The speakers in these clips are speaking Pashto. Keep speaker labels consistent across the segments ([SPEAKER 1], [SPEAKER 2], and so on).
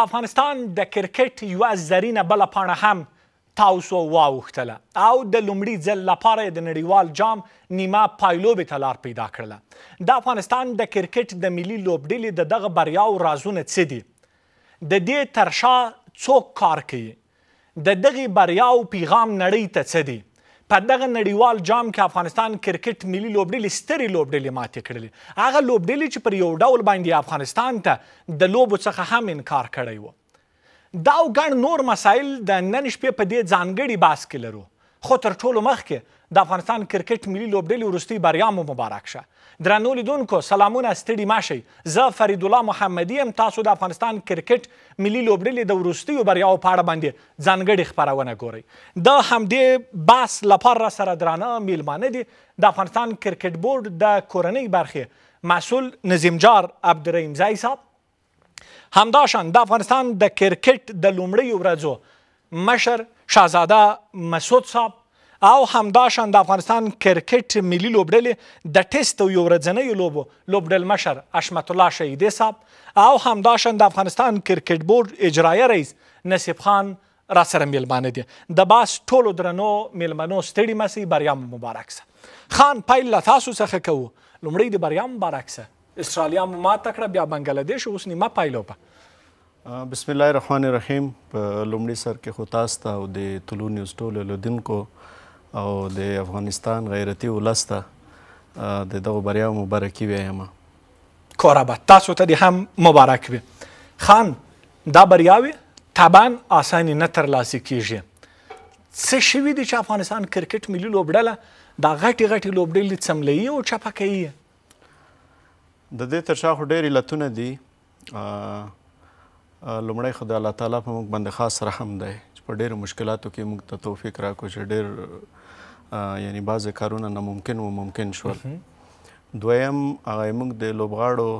[SPEAKER 1] د افغانستان د کرکټ یوه زرینه بله پاڼه هم تاو سو واوښتله او د لومړي ځل لپاره د نړیوال جام نیمه پایلوبې ته لار پیدا کړله د افغانستان د کرکټ د ملي لوبډلې د دغه بریاو رازونه څه دي د دې تر شا څوک کار کوي د دغې بریاو پیغام نړۍ ته څه دی په دغه نړیوال جام کې افغانستان کرکټ ملي لوبډلې سترې لوبډلې ماتې کړلې هغه لوبډلې چې پر یو ډول باندې افغانستان ته د لوبو څخه هم انکار کړی و دا او ګڼ نور مسایل د نن شپې په دې ځانګړي باس کې لرو خو تر ټولو مخکې د افغانستان کرکټ ملي لوبډلې وروستۍ بریا مو مبارک شه درنو لیدونکو سلامونه ستړي ماشي زه فرید الله محمدي یم تاسو د افغانستان کرکټ ملي لوبډلې د وروستیو بریاو په اړه باندې ځانګړې خپرونه ګورئ د همدې بحث لپاره سره درانه میلمانه دي د افغانستان کرکټ بورډ د کورنۍ برخې مسئول نظیمجار عبدالرحیم زای صاحب همداشان د افغانستان د کرکټ د لومړیو ورځو مشر شهزاده مسعود صاحب او همداشان د افغانستان کرکټ ملي لوبډلې د ټیسټ او یو ورځنیو لوبو لوبډل مشر اشمت الله شهیدي صاحب او همداشان د افغانستان کرکټ بورډ اجرایه رئیس نصیب خان را سره میلمانه دي د باس ټولو درنو میلمنو ستړي مسي بریا مبارک سه خان پیل له تاسو څخه کوو لومړی د بریا مبارک سه استرالیا مو ماته کړه بیا بنګلاديش اوس نیمه پایلو په پا.
[SPEAKER 2] بسم الله الرحمن الرحیم په لومړي سر کې خو تاسو ته او د طلوع نیوز ټولو لیدونکو او د افغانستان غیرتي ولسته د دغه بریا مبارکي وایم کارابه تاسو ته تا هم مبارک وي خان دا بریاوې
[SPEAKER 1] طبعا آسانې نه ترلاسه کیږي څه شوي دي چې افغانستان کرکټ ملي
[SPEAKER 2] لوبډله دا غټې غټې لوبډلې څملوي او چپه کوي د دې تر شا خو ډېر علتونه دي لومړی خدای الله تعالی په موږ باندې خاص رحم دی چې په ډېرو مشکلاتو کې موږ ته توفیق راکړو چې ډېر یعنی بعض کارونه ناممکن و ممکن شول دویم هغه موږ د لوبغاړو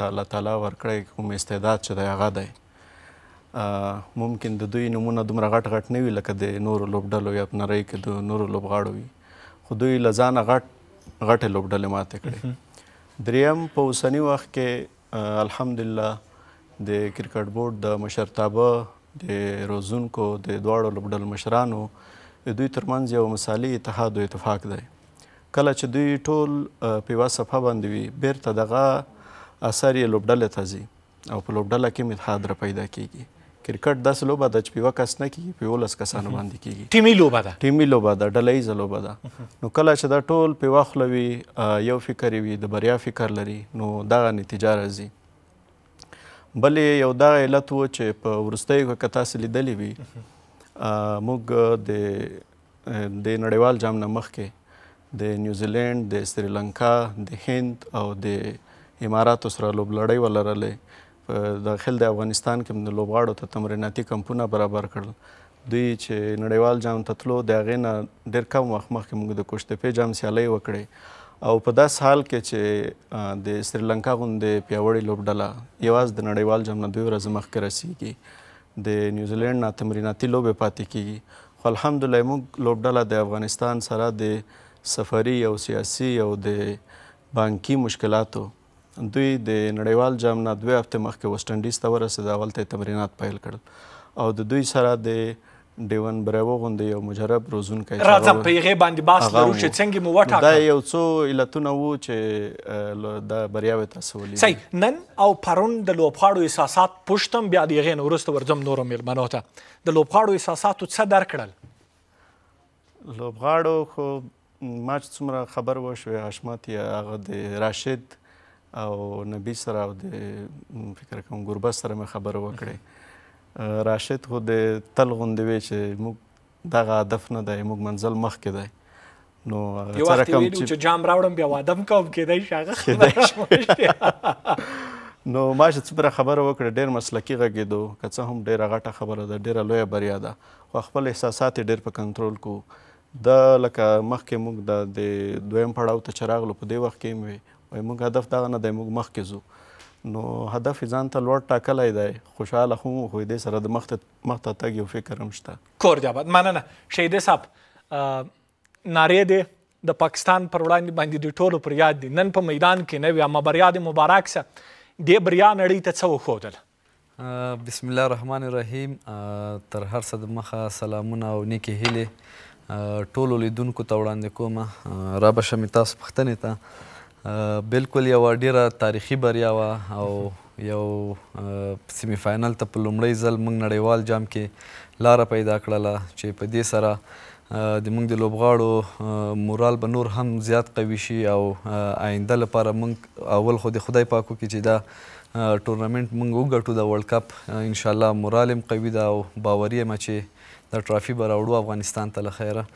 [SPEAKER 2] تعالی تعالی ورکړی کوم استعداد چې دی هغه دی ممکن د دوی نمونه دومره غټ غټ نه وي لکه د نورو لوبډلو یا په نړۍ کې د نورو لوبغاړو وي خو دوی له ځانه غټ غټې لوبډلې ماتې کړې دریم په اوسني وخت کې الحمدلله د کرکټ بورډ د مشرتابه د روزونکو د دواړو لوبډل مشرانو د دوی ترمنځ یو مثالي اتحاد او اتفاق دی کله چې دوی ټول په یوه صفحه باندې وي بیرته دغه اثر یې لوبډلې ته ځي او په لوبډله کې هم اتحاد را پیدا کیږي کرکټ داسې لوبه ده چې په یوه کس نه کېږي په یولس کسانو باندې کېږي ټیمي لوبه ده ټیمي لوبه ده ډله ییزه لوبه ده نو کله چې دا ټول په یوه خوله وي یو فکر وي د بریا فکر لري نو دغه نتیجه راځي بلې یو دغه علت و چې په وروستیو کې که تاسې لیدلی وي موږ د د نړیوال جام نه مخکې د نیوزیلند د سریلانکا د هند او د اماراتو سره لوبلړۍ ولرلې داخل د افغانستان کې د لوبغاړو ته تمریناتي کمپونه برابر کړل دوی چې نړیوال جام ته تلو د هغې نه ډېر کم وخت مخکې موږ د کشتپې جام سیالۍ وکړې او په داس حال کې چې د سریلانکا غوندې پیاوړې لوبډله یوازې د نړیوال جام نه دوې ورځې مخکې رسیږي د نیوزیلند نه تمریناتي لوبې پاتې کیږي خو الحمدلله موږ لوبډله د افغانستان سره د سفري او سیاسي او د بانکي مشکلاتو دوی د نړیوال جام نه دوه هفته مخکې وست انډیز ته ورسېد اول ته تمرینات پیل کړل او د دوی سره د ډیون برېو غوندې یو مجرب روزون کوي راځم په یغه باندې باس لرو چې څنګه مو وټاکل دا یو څو علتونه وو چې د بریاوي تاسو ولې صحیح
[SPEAKER 1] نن او پرون د لوبغاړو احساسات پښتم بیا د یغه نورسته ورځم نورو میلمنو ته د لوبغاړو احساساتو څه درکړل
[SPEAKER 2] لوبغاړو خو ما چې څومره خبر وشوې حشمت یا هغه د راشد او نبی سره او د فکر کوم ګربه سره مې خبره وکړې راشد خو د تل غوندې وی چې موږ دغه هدف نه دی موږ منزل مخکې دی نو یو وخت ویلو چې
[SPEAKER 1] جام راوړم بیا وادم کوم کېدای شي هغه
[SPEAKER 2] نو ما چې څومره خبره وکړه ډېر مسلکي غږېدو که څه هم ډېره غټه خبره ده ډېره لویه بریا ده خو خپل احساسات یې ډېر په کنټرول کو د لکه مخکې موږ د دویم پړاو ته چې راغلو په دې وخت کې مې وایي موږ هدف دغه نه دی موږ مخکې ځو نو هدف ځان ته لوړ ټاکلی دی خوشحاله خو خو دې سره د مخته مخته تګ یو فکر هم شته
[SPEAKER 1] کور دی آباد مننه شهیدې صاحب نارې دی د پاکستان پر وړاندې باندې د ټولو پر یاد دي نن په میدان کې نه وي اما بریا دې مبارک سه دې بریا نړۍ ته څه وښودل
[SPEAKER 3] بسم الله الرحمن الرحیم تر هر څه د مخه سلامونه او نیکې هیلې ټولو لیدونکو ته وړاندې کومه رابه شمې تاسو پوښتنې ته بالکل یو ډیره تاریخي بریا وه او یو سیمی فاینل ته په لومړی ځل موږ نړیوال جام کې لاره پیدا کړله چې په دې سره د موږ د لوبغاړو مورال به نور هم زیات قوي شي او آینده لپاره موږ اول خو د خدای پاکو کې چې دا ټورنمنت موږ وګټو د ورلد کپ ان شاء الله مورال هم قوي ده او باوري یم چې دا ټرافي به راوړو افغانستان ته له خیره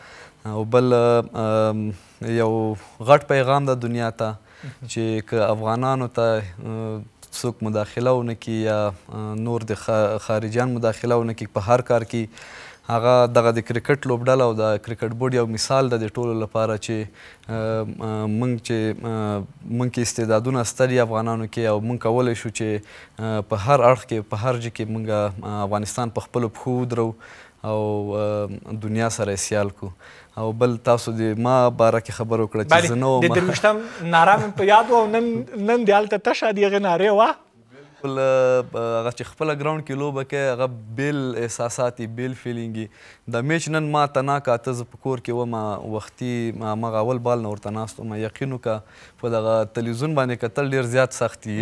[SPEAKER 3] او بل یو غټ پیغام د دنیا ته چې که افغانانو ته څوک مداخله ونه کی یا نور د خارجیان مداخله ونه کی په هر کار کې هغه دغه د کرکټ لوبډله او د کرکټ بورډ یو مثال ده د ټولو لپاره چې موږ چې موږ کې استعدادونه ستر افغانانو کې او موږ کولی شو چې په هر اړخ کې په هر ځای کې موږ افغانستان په خپلو پښو ودرو او دنیا سره سیال کو او بل تاسو د ما باره کې خبر وکړه چې زه نه وم د درویشتم
[SPEAKER 1] ناره مې په یاد و او نن نن دې هلته تشه د هغې نارې وه
[SPEAKER 3] خپل هغه چې خپل ګراوند کې لوبه کوي هغه بیل احساسات بیل فیلینګ د میچ نن ما تنا کاته ز په کور کې و ما وختي ما مغه اول بال نه ورته ناست ما یقینو کا په دغه تلویزیون باندې کتل ډیر زیات سختي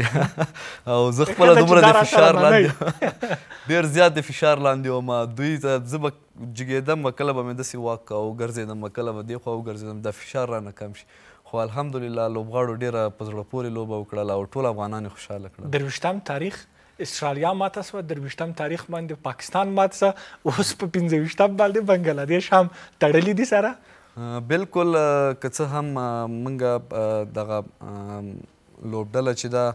[SPEAKER 3] او زه خپل دومره د فشار لاندې ډیر زیات د فشار لاندې و ما دوی ته زب جګیدم وکله به مې دسی واک او ګرځیدم وکله به دی خو ګرځیدم د فشار را نه کم شي خو الحمدلله لوبغاړو ډیره په زړه پورې لوبه وکړله او ټول افغانان یې خوشحاله کړل
[SPEAKER 1] درویشتم تاریخ استرالیا ماته سوه درویشتم تاریخ باندې پاکستان ماته سه اوس په پنځویشتم باندې بنګلادیش هم تړلی دي
[SPEAKER 3] سره بالکل که څه هم موږ دغه لوبډله چې ده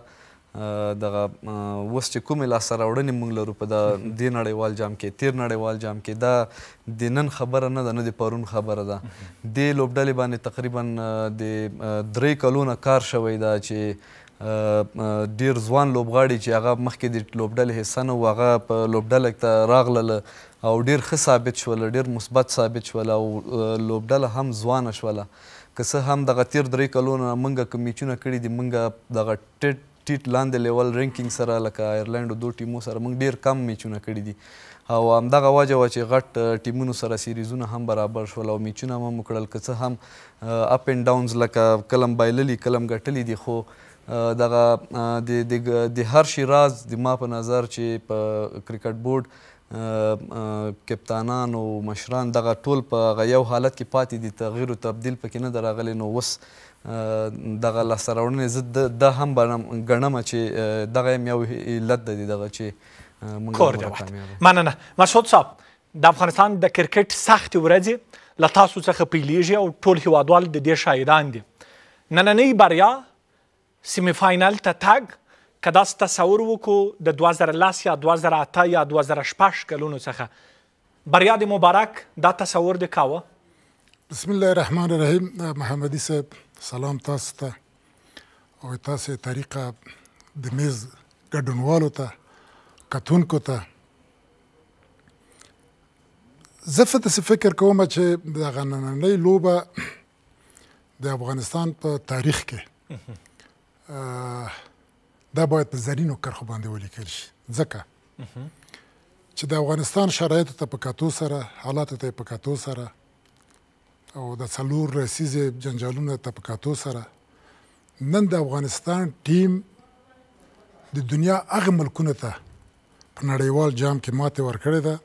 [SPEAKER 3] دغه اوس چې کومې لاسته راوړنې موږ لرو په دې نړیوال جام کې تیر نړیوال جام کې دا د نن خبره نه ده نه د پرون خبره ده دې لوبډلې باندې تقریبا د درې کلونه کار شوی ده چې ډیر ځوان لوبغاړي چې هغه مخکې د لوبډلې حصه نه و هغه په لوبډله ته راغله او ډیر ښه ثابت شول ډیر مثبت ثابت شول او لوبډله هم ځوانه شوله که څه هم دغه تیر درې کلونه موږ کمیچونه کړي دي موږ دغه ټیټ ټیټ لاندې لیول رینکینګ سره لکه ایرلند دوه ټیمو سره موږ ډیر کم میچونه کړي دي او همدغه واجه وه چې غټ ټیمونو سره سیریزونه هم برابر شول او میچونه هم وکړل که څه هم اپ اینډ ډاونز لکه کلم بایللي کلم ګټلي دي خو دغه د د هر شي راز د ما په نظر چې په کرکټ بورډ کپتانان او مشران دغه ټول په یو حالت کې پاتې دي تغییر او تبديل پکې نه دراغلي نو وس دغه لاسته راوړنې زه دا هم ګڼمه چې دغه هم یو علت دی دغه چې موږ
[SPEAKER 1] مننه مسعود صاحب د افغانستان د کرکټ سخت ورځې له تاسو څخه پیلیږي او ټول هیوادوال د دې شاهدان دي نننۍ بریا سیمی فاینل ته تګ که داسې تصور وکړو د 2010 یا 2008 یا 2006 کلونو څخه بریا د مبارک دا تصور د کاوه
[SPEAKER 4] بسم الله الرحمن الرحیم محمدي صاحب سلام تاسو ته او تاسو طریقه د میز ګډونوالو ته کتونکو ته زه فته فکر کوم چې د غنننۍ لوبه د افغانستان په تاریخ کې دا باید په زرینو کرخو باندې ولیکل شي ځکه چې د افغانستان شرایطو ته په کتو سره حالاتو ته په کتو سره او د څلور رسیزې جنجالونه طبقاتو سره نن د افغانستان ټیم د دنیا هغه ملکونو ته په نړیوال جام کې ماته ورکړې ده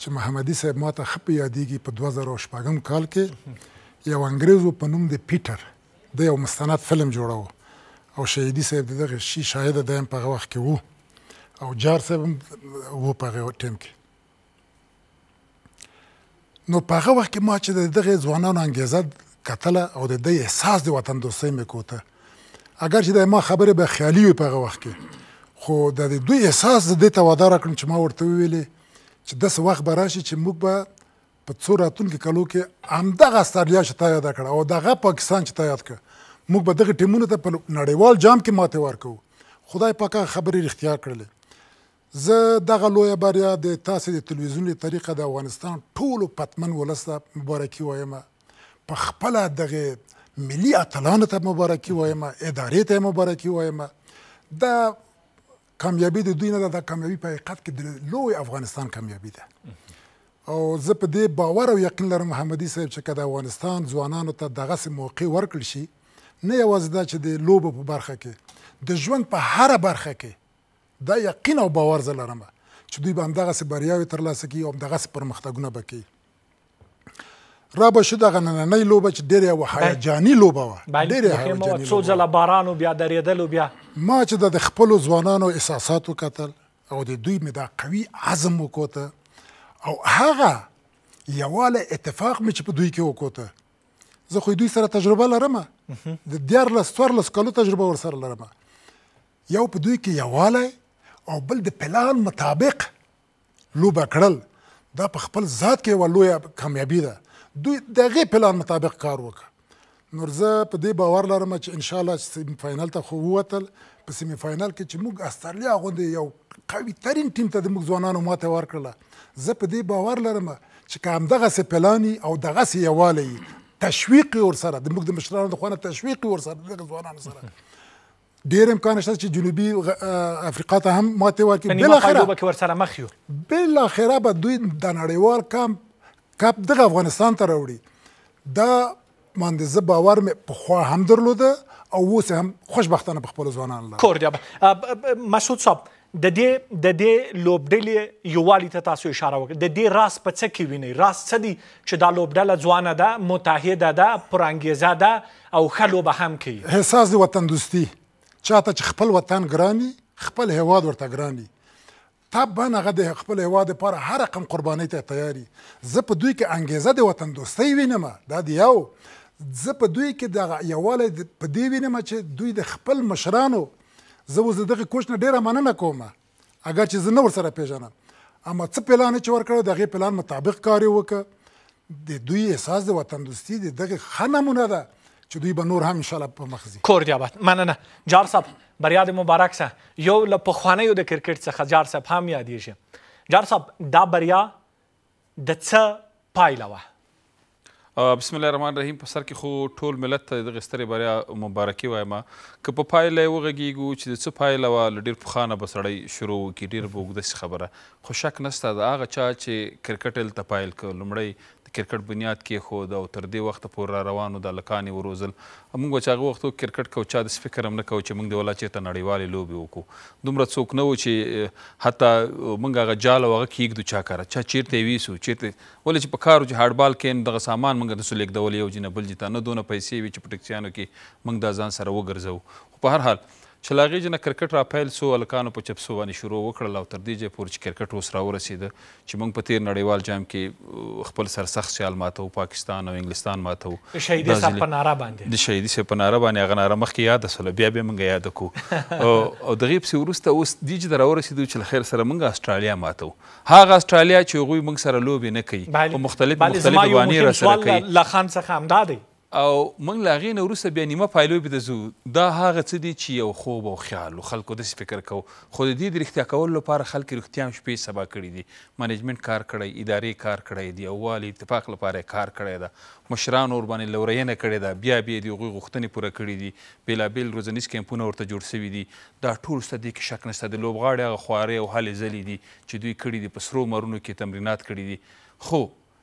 [SPEAKER 4] چې محمدي صاحب ماته خپې یادېږي په 2014 کال کې یو انګریزو په نوم د پیټر د یو مستند فلم جوړاوه او شهیدي صاحب دغه شي شاهد دایم په هغه وخت کې وو او جار صاحب وو په هغه ټیم کې نو په هغه وخت کې ما چې دغه ځوانانو انګیزه کتله او د دې احساس د وطن دوستۍ مې کوته اگر چې د ما خبره به خیالي وي په هغه وخت کې خو د دوی احساس د دې ته وادار کړم چې ما ورته ویلې چې داسې وخت به راشي چې موږ به په څو راتلونکو کلو کې همدغه استرالیا چې تا یاد کړه او دغه پاکستان چې تا یاد کړه موږ به دغه ټیمونو ته په نړیوال جام کې ماته ورکو خدای پاکه خبرې اختیار کړلې زه دغه لویه بریا د تاسې د تلویزیون له طریقه د افغانستان ټولو پتمن ولس ته مبارکي وایم په خپله دغه ملي اتلانو ته مبارکي وایم ادارې ته مبارکي وایم دا کامیابی د دوی نه ده دا کامیابي په حقیقت کې د لوی افغانستان کامیابي ده او زه په دې باور او یقین لرم محمدي صاحب چې که د افغانستان ځوانانو ته دغسې موقع ورکړل شي نه یوازې دا چې د لوبو په برخه کې د ژوند په هره برخه کې دا یقین او باور زه لرم چې دوی به همدغسې بریاوې ترلاسه کوي او همدغسې پرمختګونه به کوي را به شو دغه نننۍ لوبه چې ډېره یوه هیجاني لوبه وه ډېره څو
[SPEAKER 1] ځله باران بیا درېدلو بیا
[SPEAKER 4] ما چې د خپلو ځوانانو احساسات وکتل او د دوی مې دا قوي عزم وکوته او هغه یواله اتفاق مې چې په دوی کې وکوته زه خو دوی سره تجربه لرم د دیارلس څوارلس کالو تجربه ورسره لرم یو په دوی کې یوالی او بل د پلان مطابق لوبه کړل دا په خپل ذات کې یوه لویه کامیابي ده دوی د هغې پلان مطابق کار وکړه نور زه په دې باور لرم چې انشاءالله سیمي فاینل ته خو ووتل په سیمي فاینل کې چې موږ استرالیا غوندې یو قوي ترین ټیم ته زموږ ځوانانو ماته ورکړله زه په دې باور لرم چې که همدغسې پلان او دغسې یووالی تشویق ورسره د موږ د مشرانو د خوانه تشویق ورسره د ځوانانو سره ډیر امکان شته چې جنوبي افریقا ته هم ماته ورکړي بل اخره
[SPEAKER 1] به ورسره مخ یو
[SPEAKER 4] بل اخره به دوی د نړیوال کم کپ د افغانستان ته راوړي دا باندې زه باور مې په خو هم درلوده او اوس هم خوشبختانه په خپل ځوانان
[SPEAKER 1] لاره کور مسعود صاحب د دې د دې لوبډلې یووالي ته تاسو اشاره وکړه د دې راس په څه کې ویني راس څه دی چې دا لوبډله ځوانه ده متحده ده پرانګیزه ده او ښه لوبه هم کوي
[SPEAKER 4] احساس د وطن دوستي چاته چې خپل وطن ګراني خپل هواد ورته ګراني طبعا هغه د خپل هواد لپاره هر رقم قربانۍ ته تیاری زه په دوی کې انګیزه د وطن دوستۍ وینم دا دی یو زه په دوی کې د یووالي په دې وینم چې دوی د خپل مشرانو زه اوس دغه کوشنه ډیره مننه کوم اگر چې زه نه ورسره پیژنم اما څه پلان چې ورکړ دغه پلان مطابق کار وکړه د دوی احساس د وطن دوستی د دغه خنمونه ده چې دوی به نور هم ان شاء الله په مخ ځي
[SPEAKER 1] کور دی آباد مننه جار صاحب بریا د مبارک سه یو له پخوانیو د کرکټ څخه جار صاحب هم یادېږي جار صاحب دا بریا د څه پایله وه
[SPEAKER 5] بسم الله الرحمن الرحیم په سر کې خو ټول ملت ته دغه سترې بریا مبارکي وایم که په پایله یې وغږیږو چې د څه پایله وه له ډېر پخوانه به سړی شروع وکړي ډېر به اوږده سي خبره خو شک نسته د هغه چا چې کرکټ هلته پایل که لومړی کرکټ بنیاد کې خو د تر دې وخت پورې روانو د لکانې وروزل موږ چې هغه وخت کرکټ کو چا د فکر هم نه کو چې موږ د ولا چیرته نړیوالې لوبي وکړو دومره څوک نه و چې حتی موږ هغه جال وغه کېږدو چا کاره چا چیرته ویسو چیرته ولې چې په کارو چې هارډبال کې دغه سامان موږ د سلیک ډول یو جنه بل جته نه دونه پیسې وی چې پټکچیانو کې موږ د ځان سره وګرځو په هر حال چې له هغې نه کرکټ راپیل سو هلکانو په چپسو باندې شروع وکړل او تر دې ځای پورې چې کرکټ اوس راورسېده چې موږ په تېر نړیوال جام کې خپل سرسخت سیال ماتو پاکستان او انګلستان ماتو شهیدي صاحب په ناره باندې د شهیدي صاحب په ناره باندې هغه ناره مخکې یاده سوله بیا بیا موږ یاده کو او دغې پسې وروسته اوس دې چې ته راورسېدو چې له خیر سره موږ استرالیا ماتو هغه استرالیا چې هغوی موږ سره لوبې نه کوي په مختلف مختلف بانې راسره کوي له خان څخه همدا دی او موږ له هغې نه وروسته بیا نیمه پایلوبې ته ځو دا هغه څه دی چې یو خوب او خیال و خلکو داسې فکر کوو خو د دې د رښتیا کولو لپاره خلک رښتیا هم شپې سبا کړي دي منیجمنت کار کړی ادارې کار کړی دی او والي اتفاق لپاره کار کړی ده مشرانو ورباندې لورینه کړې ده بیا بیا د هغوی غوښتنې پوره کړي دي بېلابېل روزنیز کیمپونه ورته جوړ سوي دي دا ټول ستا دې کې شک نشته د لوبغاړي هغه خوارې او هلې ځلې دي چې دوی کړي دي په سرو مرونو کې تمرینات کړي دي خو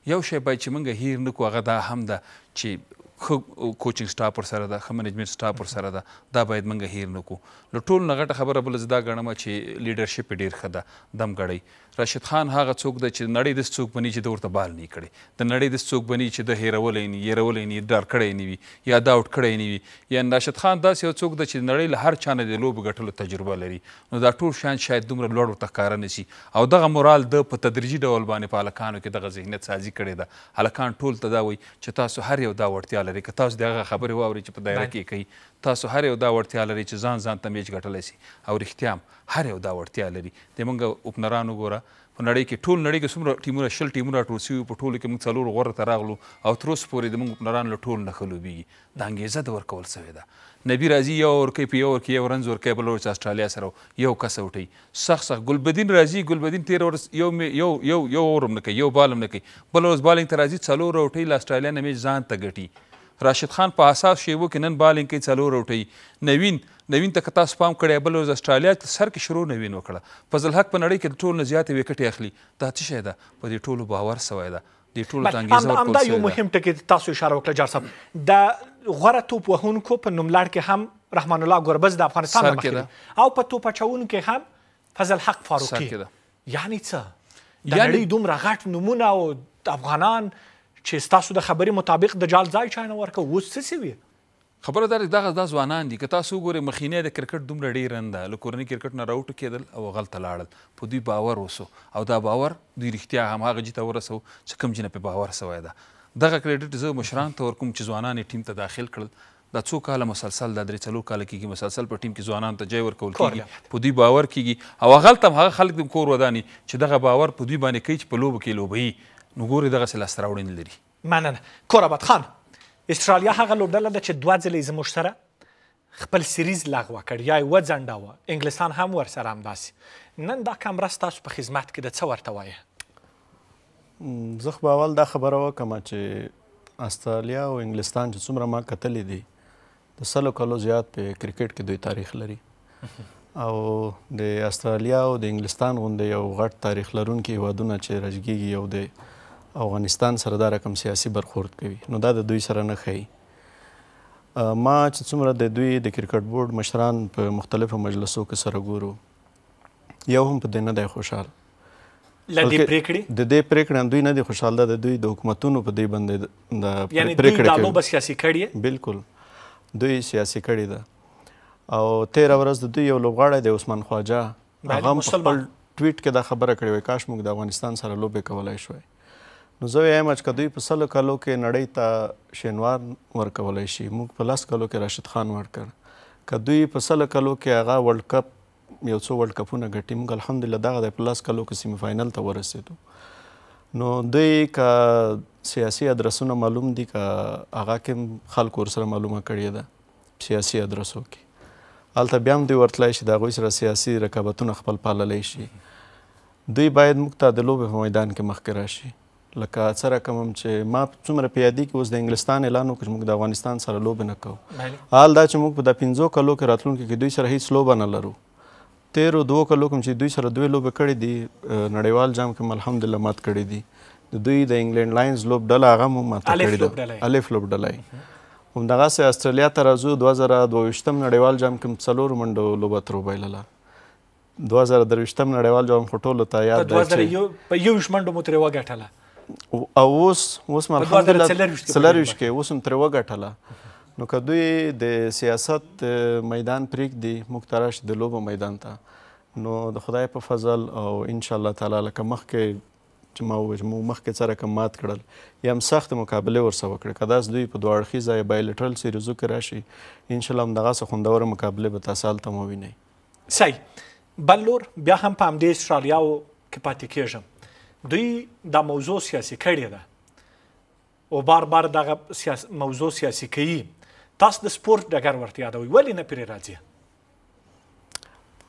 [SPEAKER 5] یو شی باید چې موږ هیر نه کړو هغه دا هم ده چې خو کوچینګ سټاف ور سره ده خو منیجمنت سټاف ور سره ده دا باید موږ هیر نکو لټول نغټه خبره بل زدا غړم چې لیدرشپ ډیر خدا دم غړی راشد خان هغه څوک د چې نړۍ د څوک بنی چې د ورته بال نه کړي د نړۍ د څوک بنی چې د هیرولې نه هیرولې نه ډار کړي نه وي یا دا اوټ کړي نه وي یا راشد خان داسې یو څوک د چې نړۍ له هر چانه د لوب ګټلو تجربه لري نو دا ټول شان شاید دومره لوړ ورته کار نه شي او دغه مورال د په تدریجي ډول باندې په هلکانو کې دغه ذهنیت سازي کړې ده هلکان ټول ته دا وایي چې تاسو هر یو دا وړتیا لري که تاسو دغه خبرې واورئ چې په دایره کې کوي تاسو هر یو دا وړتیا لري چې ځان ځان ته میچ ګټلی سي او رښتیا هم هر یو دا وړتیا لري د موږ اوپنران وګوره په نړۍ کې ټول نړۍ کې څومره ټیمونه شل ټیمونه راټول سوي په ټولو کې موږ څلور غوره ته راغلو او تر اوسه پورې د موږ اوپنران له ټولو نه ښه لوبېږي دا انګېزه د ورکول سوې ده نبي راځي یو ورکوي په یو ورکوي یو رنز ورکوي بل ورځ اسټرالیا سره یو کس اوټوي سخت سخت ګلبدین راځي ګلبدین تېره ورځ یو یو یو یو اور هم نه کوي یو بال هم نه کوي بل ورځ بالینګ ته راځي څلور اوټۍ له اسټرالیا نه مېچ ځان ته ګټي راشد خان په حساس شیبو کې نن بالینګ کوي څلور روټۍ نوین نوین ته که تاسو پام کړی بل ورځ استرالیا سر کې شروع نوین وکړه فضل حق په نړۍ کې د ټولو نه زیاتې وکټې اخلي دا څه شی ده په دې ټولو باور سوی ده دې ټولو ته انګېزه ورکول دا یو مهم ټکی تاسو اشاره وکړه جار
[SPEAKER 1] صاحب د غوره توپ وهونکو په نوملاړ کې هم رحمان الله ګربز د افغانستان مخکې او په توپ اچونکو کې هم فضل حق فاروقي یعنی څه
[SPEAKER 5] د نړۍ
[SPEAKER 1] دومره غټ نمونه او افغانان چې ستاسو د خبرې مطابق د جال ځای چا
[SPEAKER 5] نه ورکه اوس څه سوي خبره دا دغه دا ځوانان دي که تاسو وګورئ مخینه د کرکټ دومره ډیر نه له کورنۍ کرکټ نه راوټو کېدل او غلطه لاړل په دوی باور وسو او دا باور دوی رښتیا هم هغه جته ورسو چې کم جنه په باور سوی ده دغه کریډټ زه مشران ته ورکوم چې ځوانان ټیم ته داخل کړل دا څو کاله مسلسل دا درې څلور کاله کېږي مسلسل په ټیم کې ځوانان ته ځای ورکول کېږي په دوی باور کېږي او هغلته هم هغه خلک د کور وداني چې دغه باور په دوی باندې کوي چې په لوبو کې لوبوي نو ګوري دغه سلسله راوړین لري
[SPEAKER 1] مننه کورابات خان استرالیا هغه لوبډله ده چې دوه ځلې زموږ سره خپل سیریز لغوه کړ یا یې وځنډاوه انګلستان هم ورسره همداسې نن دا کامره ستاسو په خدمت کې ده څه ورته وایه
[SPEAKER 2] زه خو اول دا خبره وکړم چې استرالیا او انګلستان چې څومره ما کتلې دي د سلو کلو زیات په کرکټ کې دوی تاریخ لري او د استرالیا او د انګلستان غوندې یو غټ تاریخ لرونکي هیوادونه چې رجګیږي او د افغانستان سره دا رقم سیاسي برخورد کوي نو دا د دوی سره نه خي ما چې څومره د دوی د کرکټ بورډ مشران په مختلفو مجلسو کې سره ګورو یو هم په دې نه دی خوشحال لدې پریکړې د دې پریکړې دوی نه دي خوشحال د دوی د حکومتونو په دې باندې د پریکړې یعنی دوی د سیاسي کړي بالکل دوی سیاسي کړي ده او 13 ورځ د دوی یو لوبغاړی د عثمان خواجه هغه مسلمان ټویټ کې دا خبره کړې وای کاش موږ د افغانستان سره لوبې کولای شوې نو زه وایم چې دوی په سلو کالو کې نړۍ ته شینوار ورکولای شي موږ په لاس کالو کې راشد خان ورکړ که دوی په سلو کالو کې هغه ورلد کپ یو څو ورلد کپونه ګټي موږ الحمدلله دغه د پلاس کالو کې سیمی فاینل ته ورسېدو نو دوی کا سیاسي ادرسونه معلوم دي کا هغه کې خلکو سره معلومه کړی ده سیاسي ادرسو کې البته بیا هم دوی ورتلای شي دا غوي سره سیاسي رقابتونه خپل پاللی شي دوی باید موږ ته د لوبې په میدان کې مخکې راشي لکه سره کوم چې ما څومره پیادي کې اوس د انګلستان اعلان وکړ موږ د افغانستان سره لوب نه کوو حال دا چې موږ په د 15 کلو کې راتلونکو کې دوی سره هیڅ لوب نه لرو تیرو دوه کلو کوم چې دوی سره دوی لوب کړې دي نړیوال جام کې الحمدلله مات کړې دي د دوی د انګلند لاینز لوب ډله هغه مو مات کړې ده الف لوب ډله همدغه سه استرالیا ته راځو 2022م نړیوال جام کې څلور منډو لوبه تر وبایلله 2023م نړیوال جام خټول ته یاد دی 2000
[SPEAKER 1] په یو شمنډو مو تر وګټله
[SPEAKER 2] اوس اوس مرحله سلروش کې اوس هم تر وګټله نو که دوی د سیاست میدان پریک دی مختارش د لوبو میدان ته نو د خدای په فضل او ان شاء الله تعالی لکه مخکې چې ما وویل مو مخکې سره کم مات کړل یا هم سخت مقابله ورسره وکړه که داس دوی په دوه اړخیزه یا بایلټرل سیریزو کې راشي ان شاء الله همدغسې خوندوره مقابله به تاسو هلته مو وینئ
[SPEAKER 1] صحیح بل لور بیا هم په همدې استرالیا کې پاتې کېږم دوی دا موضوع سیاسي کړی ده او بار بار دغه سیاس موضوع سیاسي کوي تاسو د سپورت دګر ورته یادوي ولې نه پرې راځي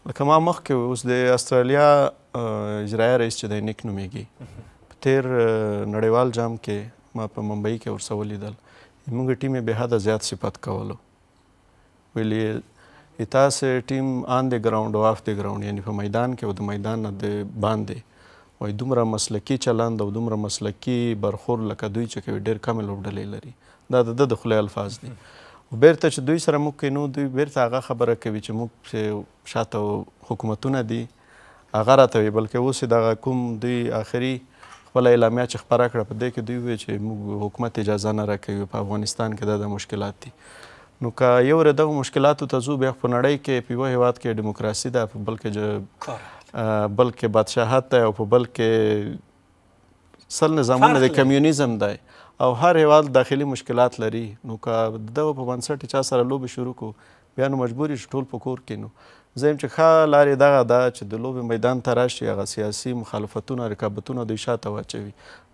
[SPEAKER 2] لکه ما مخکې اوس د استرالیا اجرایه رئیس چې د نیک نومیږي په تیر نړیوال جام کې ما په ممبئی کې ورسه ولیدل زموږ ټیم یې بېحده زیات صفت کولو ویلي تاسې ټیم آن د ګراوند او آف د ګراوند یعنی په میدان کې او د میدان نه د باندې وای دومره مسلکی چلند او دومره مسلکی برخور لکه دوی چې کوي ډیر کم لوبډلې لري دا د د خله الفاظ دي بیرته چې دوی سره موږ کینو دوی بیرته هغه خبره کوي چې موږ شاته حکومتونه دي هغه راته وي بلکې اوس دغه کوم دوی آخري خپل اعلامیه چې خبره کړه په دې کې دوی وی چې موږ حکومت اجازه نه راکوي په افغانستان کې د مشکلات دي نو که یو ردغه مشکلاتو ته ځو بیا په نړۍ کې په یوه هیواد کې ډیموکراسي ده بلکې بل کې بادشاهت دی او په بل کې سل نظامونه د کمیونیزم دی او هر هیواد داخلي مشکلات لري نو که دغه په بنسټ چا سره لوبې شروع کړو بیا نو مجبور شو ټول په کور کې نو زه چې ښه لارې دغه ده چې د لوبې میدان ته راشي هغه سیاسي مخالفتونه رکابتونه دوی شاته واچوي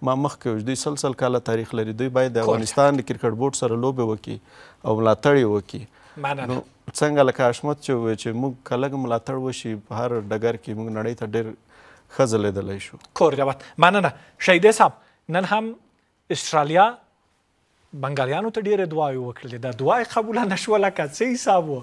[SPEAKER 2] ما مخکې دوی سلسل کاله تاریخ لري دوی باید د افغانستان د کرکټ بورډ سره لوبې وکړي او ملاتړ یې وکړي مننه څنګه لکه حشمت چې ووایي چې موږ که لږ ملاتړ وشي په هر ډګر کې موږ نړۍ ته ډېر ښه ځلیدلی شو کور جوت
[SPEAKER 1] مننه شهیدې صاحب نن هم استرالیا بنګالیانو ته ډېرې دعاوې وکړلې دا دعا یې قبوله نه شوه لکه څه حساب و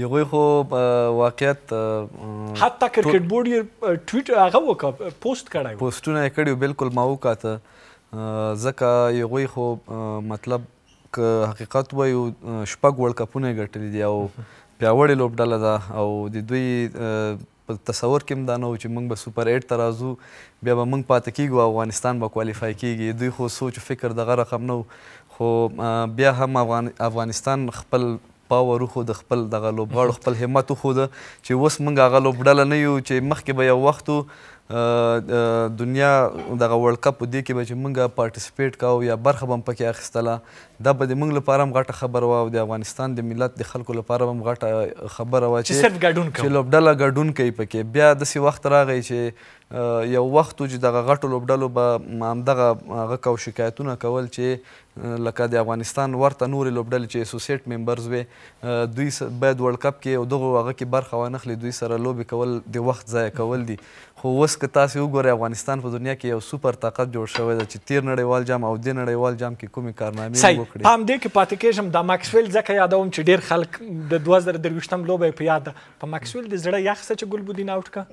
[SPEAKER 3] هغوی خو واقعیت حتی کرکټ
[SPEAKER 1] بورډ یې ټویټ هغه وکړه
[SPEAKER 3] پوسټ کړی پوسټونه یې کړي بالکل ما وکاته ځکه هغوی خو مطلب که حقیقت وایو شپږ ورلډ کپونه یې ګټلي دي او پیاوړې لوبډله ده او د دوی په تصور کې هم دا نه و چې موږ به سوپر ایټ ته راځو بیا به موږ پاتې کیږو افغانستان به کوالیفای کیږي دوی خو سوچ او فکر دغه رقم نه خو بیا هم افغان افغانستان خپل پاور خو د خپل دغه لوبغاړو خپل همت خو د چې اوس موږ هغه لوبډله نه یو چې مخکې به یو وخت دنیا دغه ورلد کپ دی کې به چې موږ پارټیسپیټ کاو یا برخه بم پکې اخیستله دا به د موږ لپاره هم غټه خبره وه او د افغانستان د ملت د خلکو لپاره هم غټه خبره وه چې صرف ګډون کوو چې لوبډله ګډون کوي پکې بیا داسې وخت راغی چې یو وخت چې دغه غټو لوبډلو به همدغه هغه کو شکایتونه کول چې لکه د افغانستان ورته نورې لوبډلې چې اسوسییټ ممبرز وې دوی باید ورلد کپ کې او دغه هغه کې برخه وانخلي دوی سره لوبې کول د وخت ضایع کول دي خو اوس که تاسو وګورئ افغانستان په دنیا کې یو سوپر طاقت جوړ شوی دی چې تیر نړیوال جام او دې نړیوال جام کې کومې کارنامې وکړي په
[SPEAKER 1] همدې کې پاتې کېږم دا ماکسویل ځکه یادوم چې ډېر
[SPEAKER 3] خلک د دوه زره درویشتم
[SPEAKER 1] لوبه په یاد ده په ماکسویل د زړه یخ څه چې ګلبودین اوټ کا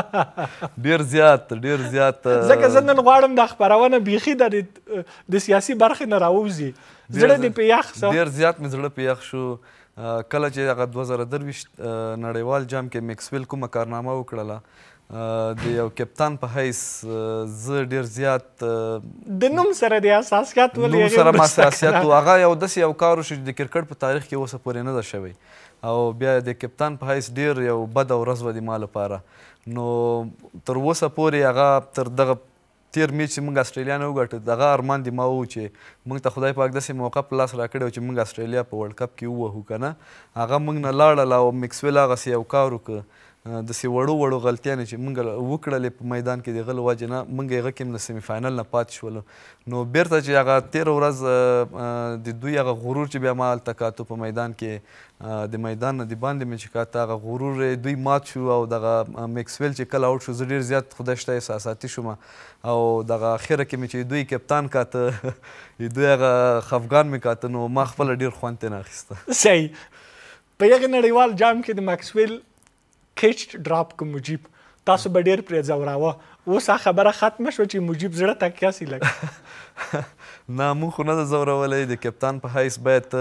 [SPEAKER 3] ډېر زیات ډېر زیات ځکه زه
[SPEAKER 1] نن غواړم دا خپرونه بیخي د د سیاسي برخې نه راووزي زړه دې په یخ ډېر
[SPEAKER 3] زیات مې زړه په یخ شو کله چې هغه 2023 نړیوال جام کې میکسویل کومه کارنامه وکړله د یو کپتان په حیث زه ډیر زیات د
[SPEAKER 1] نوم سره د اساسیات ولې نوم سره ما اساسیات
[SPEAKER 3] هغه یو داسې یو کار شو د کرکټ په تاریخ کې اوسه پورې نه ده شوی او بیا د کپتان په حیث ډیر یو بد او رزوه دی مال لپاره نو تر اوسه پورې هغه تر دغه تیر میچ چې موږ استرالیا نه وګټو دغه ارمان دی ما و چې موږ ته خدای پاک داسې موقع په لاس راکړی چې موږ استرالیا په ورلډ کپ کې ووهو که نه هغه موږ نه لاړل او میکسویل هغسې یو کار وکړ داسې وړو وړو غلطیانې چې موږ وکړلې په میدان کې د هغه له وجې نه موږ هغه کې د سیمي فاینل نه پاتې شولو نو بیرته چې هغه تېره ورځ د دوی هغه غرور چې بیا ما هلته کاتو په میدان کې د میدان نه د باندې مې چې کاته هغه غرور دوی مات شو او دغه میکسویل چې کله اوټ شو زه ډېر زیات خدای شته احساساتي شوم او دغه اخره کې مې چې دوی کپتان کاته دوی هغه خفګان مې کاته نو ما خپله ډېر خوند ترې نه اخیسته
[SPEAKER 1] صحیح په یغه نړیوال جام کې د ماکسویل کیچ ډراپ کو مجيب تاسو به ډیر پرې ځوراوه اوس خبره ختمه شو چې مجيب زړه تکیا سي لګ
[SPEAKER 3] نه مو خو نه زورولې د کپتان په حیث باید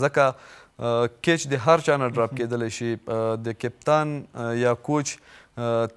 [SPEAKER 3] زکه کیچ د هر چا نه ډراپ کېدلی شي د کپتان یا کوچ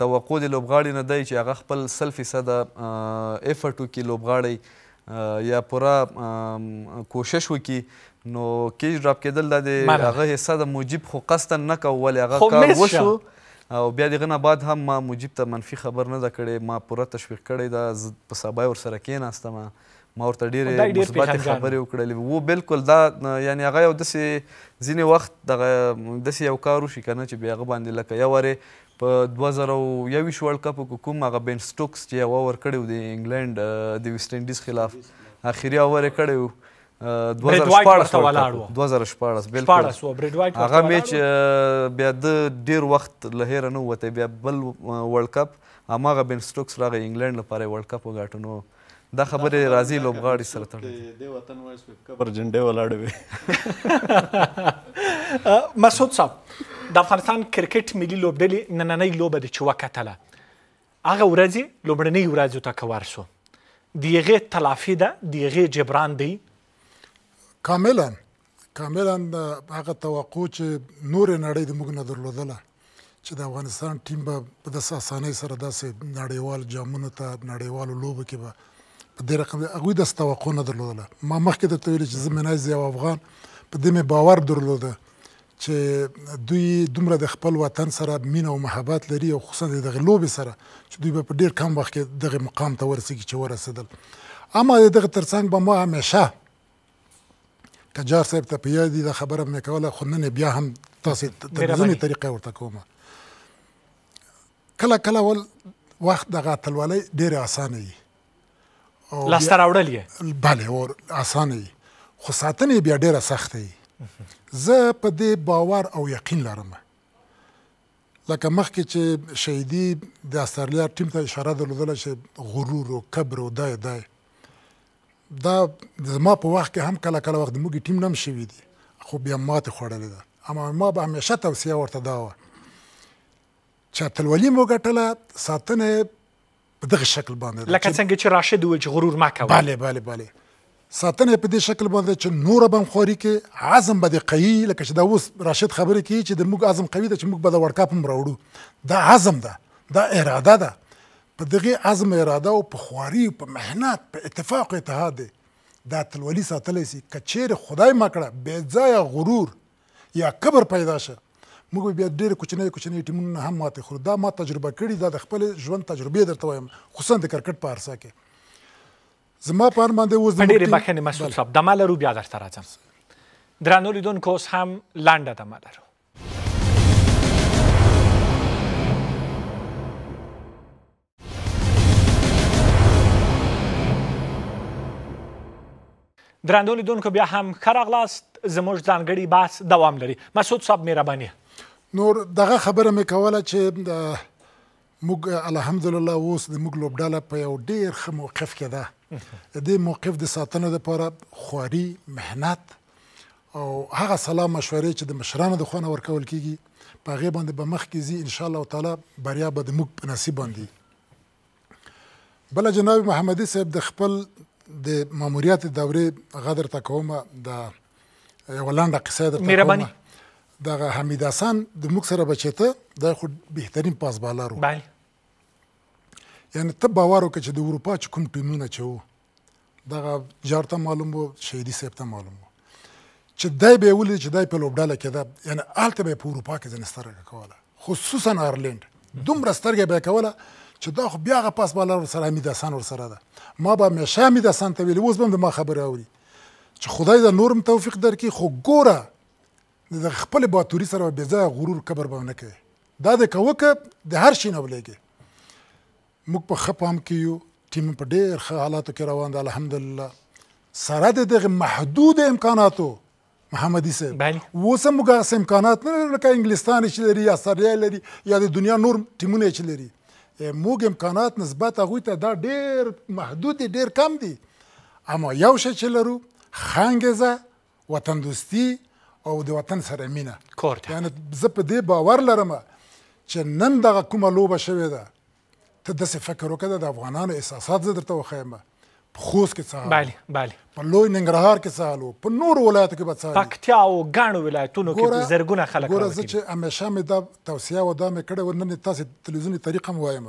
[SPEAKER 3] توقع د لوبغاړي نه دی چې هغه خپل سل فیصده افرټ وکړي لوبغاړی یا پوره کوشش وکړي نو کیش ډراپ کېدل دا د هغه حصه د موجب خو قصدا نه کو ولې هغه کار وشو او بیا دغه نه بعد هم ما موجب ته منفي خبر نه ده کړې ما پوره تشویق کړی دا په سبا ور سره کېناستم ما ورته ډېرې مثبتې خبرې وکړلې و بالکل دا یعنی هغه یو داسې ځینې وخت دغه داسې یو کار وشي که نه چې بیا هغه باندې لکه یو وارې په دوه زره یوویشت ورلډ کپ کې کوم هغه بین سټوکس چې یو اوور کړی و د انګلینډ د ویسټ انډیز خلاف اخري اوور یې کړی و 2014 2014 بل 14 برډ وایټ هغه میچ بیا د ډیر وخت له هیر نه وته بیا بل ورلد کپ هغه بن سټوکس راغی انګلند لپاره ورلد کپ وګاټو نو دا خبره راضی لوبغاړي سره تړلې
[SPEAKER 2] د وطن وایس کبر جنډه ولاړ وي مسعود
[SPEAKER 1] صاحب د افغانستان کرکټ ملي لوبډلې نننۍ لوبه د چوکا تله هغه ورځي لوبړنۍ ورځو ته کوار شو دیغه تلافی ده دیغه جبران
[SPEAKER 4] دی کاملا کاملا هغه توقع چې نور نړۍ د موږ نه درلودله چې د افغانستان ټیم به په داسې اسانۍ سره داسې نړیوال جامونو ته نړیوالو لوبو کې به په دې رقم هغوی داسې توقع نه درلودله ما مخکې درته ویلي چې زه مناز یو افغان په دې مې باور درلوده چې دوی دومره د خپل وطن سره مینه او محبت لري او خصوصا د دغه لوبې سره چې دوی به په ډیر کم وخت کې دغه مقام ته ورسیږي چې ورسېدل اما دغه ترڅنګ به ما همیشه قجار صاحب ته په یاد دي دا خبره مې کوله خو نن بیا هم تاسې تلویزیوني طریقه ورته کومه کله کله ول وخت دغه اتلولۍ ډېرې اسانه وي لاسته راوړل یې بله اور اسانه وي خو ساتنې بیا ډېره سخته وي زه په دې باور او یقین لرم لکه مخکې چې شهیدي د استرالیا ټیم ته اشاره درلودله چې غرور او کبر او دای دای دا زما په وخت کې هم کله کله وخت موږ ټیم نم شوی دی خو بیا ماته خوړلې ده اما ما به همیشه توصیه ورته دا وه چې تلولي مو ګټله ساتنه په دغه شکل باندې
[SPEAKER 1] لکه څنګه چې راشد وویل چې غرور ما کوه بله بله بله
[SPEAKER 4] ساتنه په دې شکل باندې چې نور به خوري کې عزم به قوي لکه چې دا اوس راشد خبرې کوي چې د موږ عزم قوي ده چې موږ به د ورکاپ هم راوړو دا عزم ده دا اراده ده په دغه عزم اراده او په خواري په محنت په اتفاق اتحاد دا تلولي ساتلی سي که چیرې خدای مکړه بې ځایه غرور یا کبر پیدا شه موږ بیا ډېر کوچنی کوچنی ټیمونه هم ماته خورو دا ما تجربه کړې دا د خپل ژوند تجربې درته وایم خصوصا د کرکټ په عرصه کې زما په اړه باندې اوس ډېرې بخښنې
[SPEAKER 1] مسعود صاحب دمه لرو بیا درته راځم درنو لیدونکو اوس هم لنډه دمه لرو درنو لیدونکو بیا هم خراغلاست زموږ ځانګړي باس دوام لري مسعود صاحب مهرباني
[SPEAKER 4] نور دغه خبره مې کوله چې موږ الحمدلله اوس د موږ لوبډاله په یو ډیر ښه موقف کې ده دې موقف د ساتنې دپاره خواري محنت او هغه سلام مشورې چې د مشرانو د خوا نه ورکول کیږي په هغې باندې به مخکې ځي انشاءالله تعالی بریا به د موږ په نصیب باندې بله جناب محمدي صاحب د خپل د ماموریت دورې غدر تکوم د یو لاندې قصه درته مهرباني دغه حمید حسن د موږ سره بچته د خو بهترین پاس بالارو بله یعنی ته باور وکړه چې د اروپا چې کوم ټیمونه چې وو دغه جارته معلوم وو شهیدي صاحب ته معلوم وو چې دای به ولید چې دای په لوبډاله کې ده یعنی الته به په اروپا کې ځنه سترګه کوله خصوصا آیرلند دومره سترګه به کوله چې دا خو بیا هغه پاسبالر ورسره امید حسن ورسره ده ما به همیشه امید حسن ته ویلي اوس به هم ما خبره اوري چې خدای دا نورم توفیق درکړي خو ګوره د خپل باتوري سره بې ځایه غرور کبر به نه کوي دا د کوکه د هر شي نه ولګي موږ په خپام کې یو ټیم په ډېر ښه حالاتو کې روان ده الحمدلله سره د دغه محدود امکاناتو محمدي صاحب اوس هم موږ امکانات نه لکه انګلستان چې لري یا سریا لري یا د دنیا نور ټیمونه چې لري موږ امکانات نسبت هغوی ته دا ډیر محدود دي ډیر کم دي اما یو شی چې لرو ښه انګیزه وطن دوستي او د وطن سره مینه کور یعنې زه په دې باور لرم چې نن دغه کومه لوبه شوې ده ته داسې فکر وکړه د افغانانو احساسات زه درته وښیم خوست کې څه بله بله په لوی ننګرهار کې څه حال په نور ولایتو کې به څه
[SPEAKER 1] پکتیا او ګڼو ولایتونو کې زرګونه خلک ګوره زه
[SPEAKER 4] چې همیشه مې دا توصیه و دا مې کړې وه نن تاسې تلویزیوني طریقه م وایم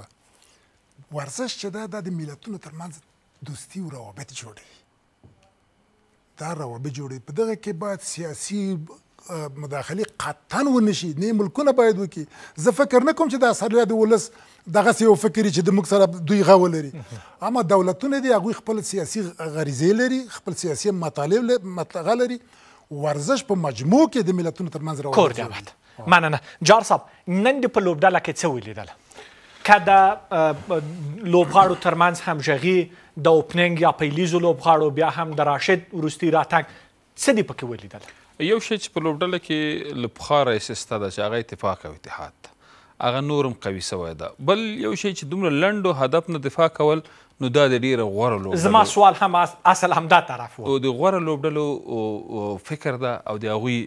[SPEAKER 4] ورزش چې دا دا د ملتونو تر منځ دوستي او روابط جوړوي دا روابط جوړوي په دغه کې باید سیاسي مداخله قطعا ونشي نه ملکونه باید وکي زه فکر نه کوم چې د اصالیا د ولس دغه یو فکر چې د موږ سره دوی غو لري اما دولتونه دي هغه خپل سیاسي غریزې لري خپل سیاسي مطالب مطلغه لري ورزش په مجموع کې د ملتونو ترمنځ راوړي
[SPEAKER 1] کور دی مننه جار صاحب نن په لوبډاله کې څه ولیدل کدا لوبغاړو ترمنځ همغږي د اوپننګ یا پیلیزو لوبغاړو بیا هم د راشد ورستی راتګ څه دی پکې ولیدل
[SPEAKER 5] یو شی چې په لوبډله کې له پخوا راهیسې سته ده چې هغه اتفاق او اتحاد ده هغه نور هم قوي سوی ده بل یو شی چې دومره لنډو هدف نه دفاع کول نو دا د ډېره غوره لوبډلو زما
[SPEAKER 1] سوال هم اصل همدا طرف
[SPEAKER 5] و د غوره لوبډلو فکر ده او د هغوی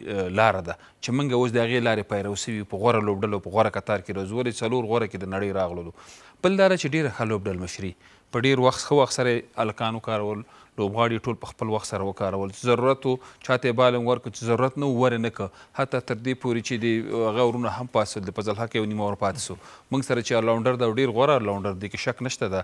[SPEAKER 5] لاره ده چې موږ اوس د هغې لارې پیرو سوي په غوره لوبډلو په غوره کتار کې راځو ولې څلور غوره کې د نړۍ راغللو بل دا ده چې ډېره ښه لوبډل مشري په ډېر وخت ښه وخت سره هلکان وکارول لوبغاړي ټول په خپل وخت سره وکارول ضرورت و چاته بالنګ ورکړ چې ضرورت نه ور نه که حتی تر دې پورې چې د هغه ورونه هم پاس د په ځلحق یو نیمه ور پاتې سو موږ سره چې لاونډر دا ډیر غوره لاونډر دی کې شک نشته دا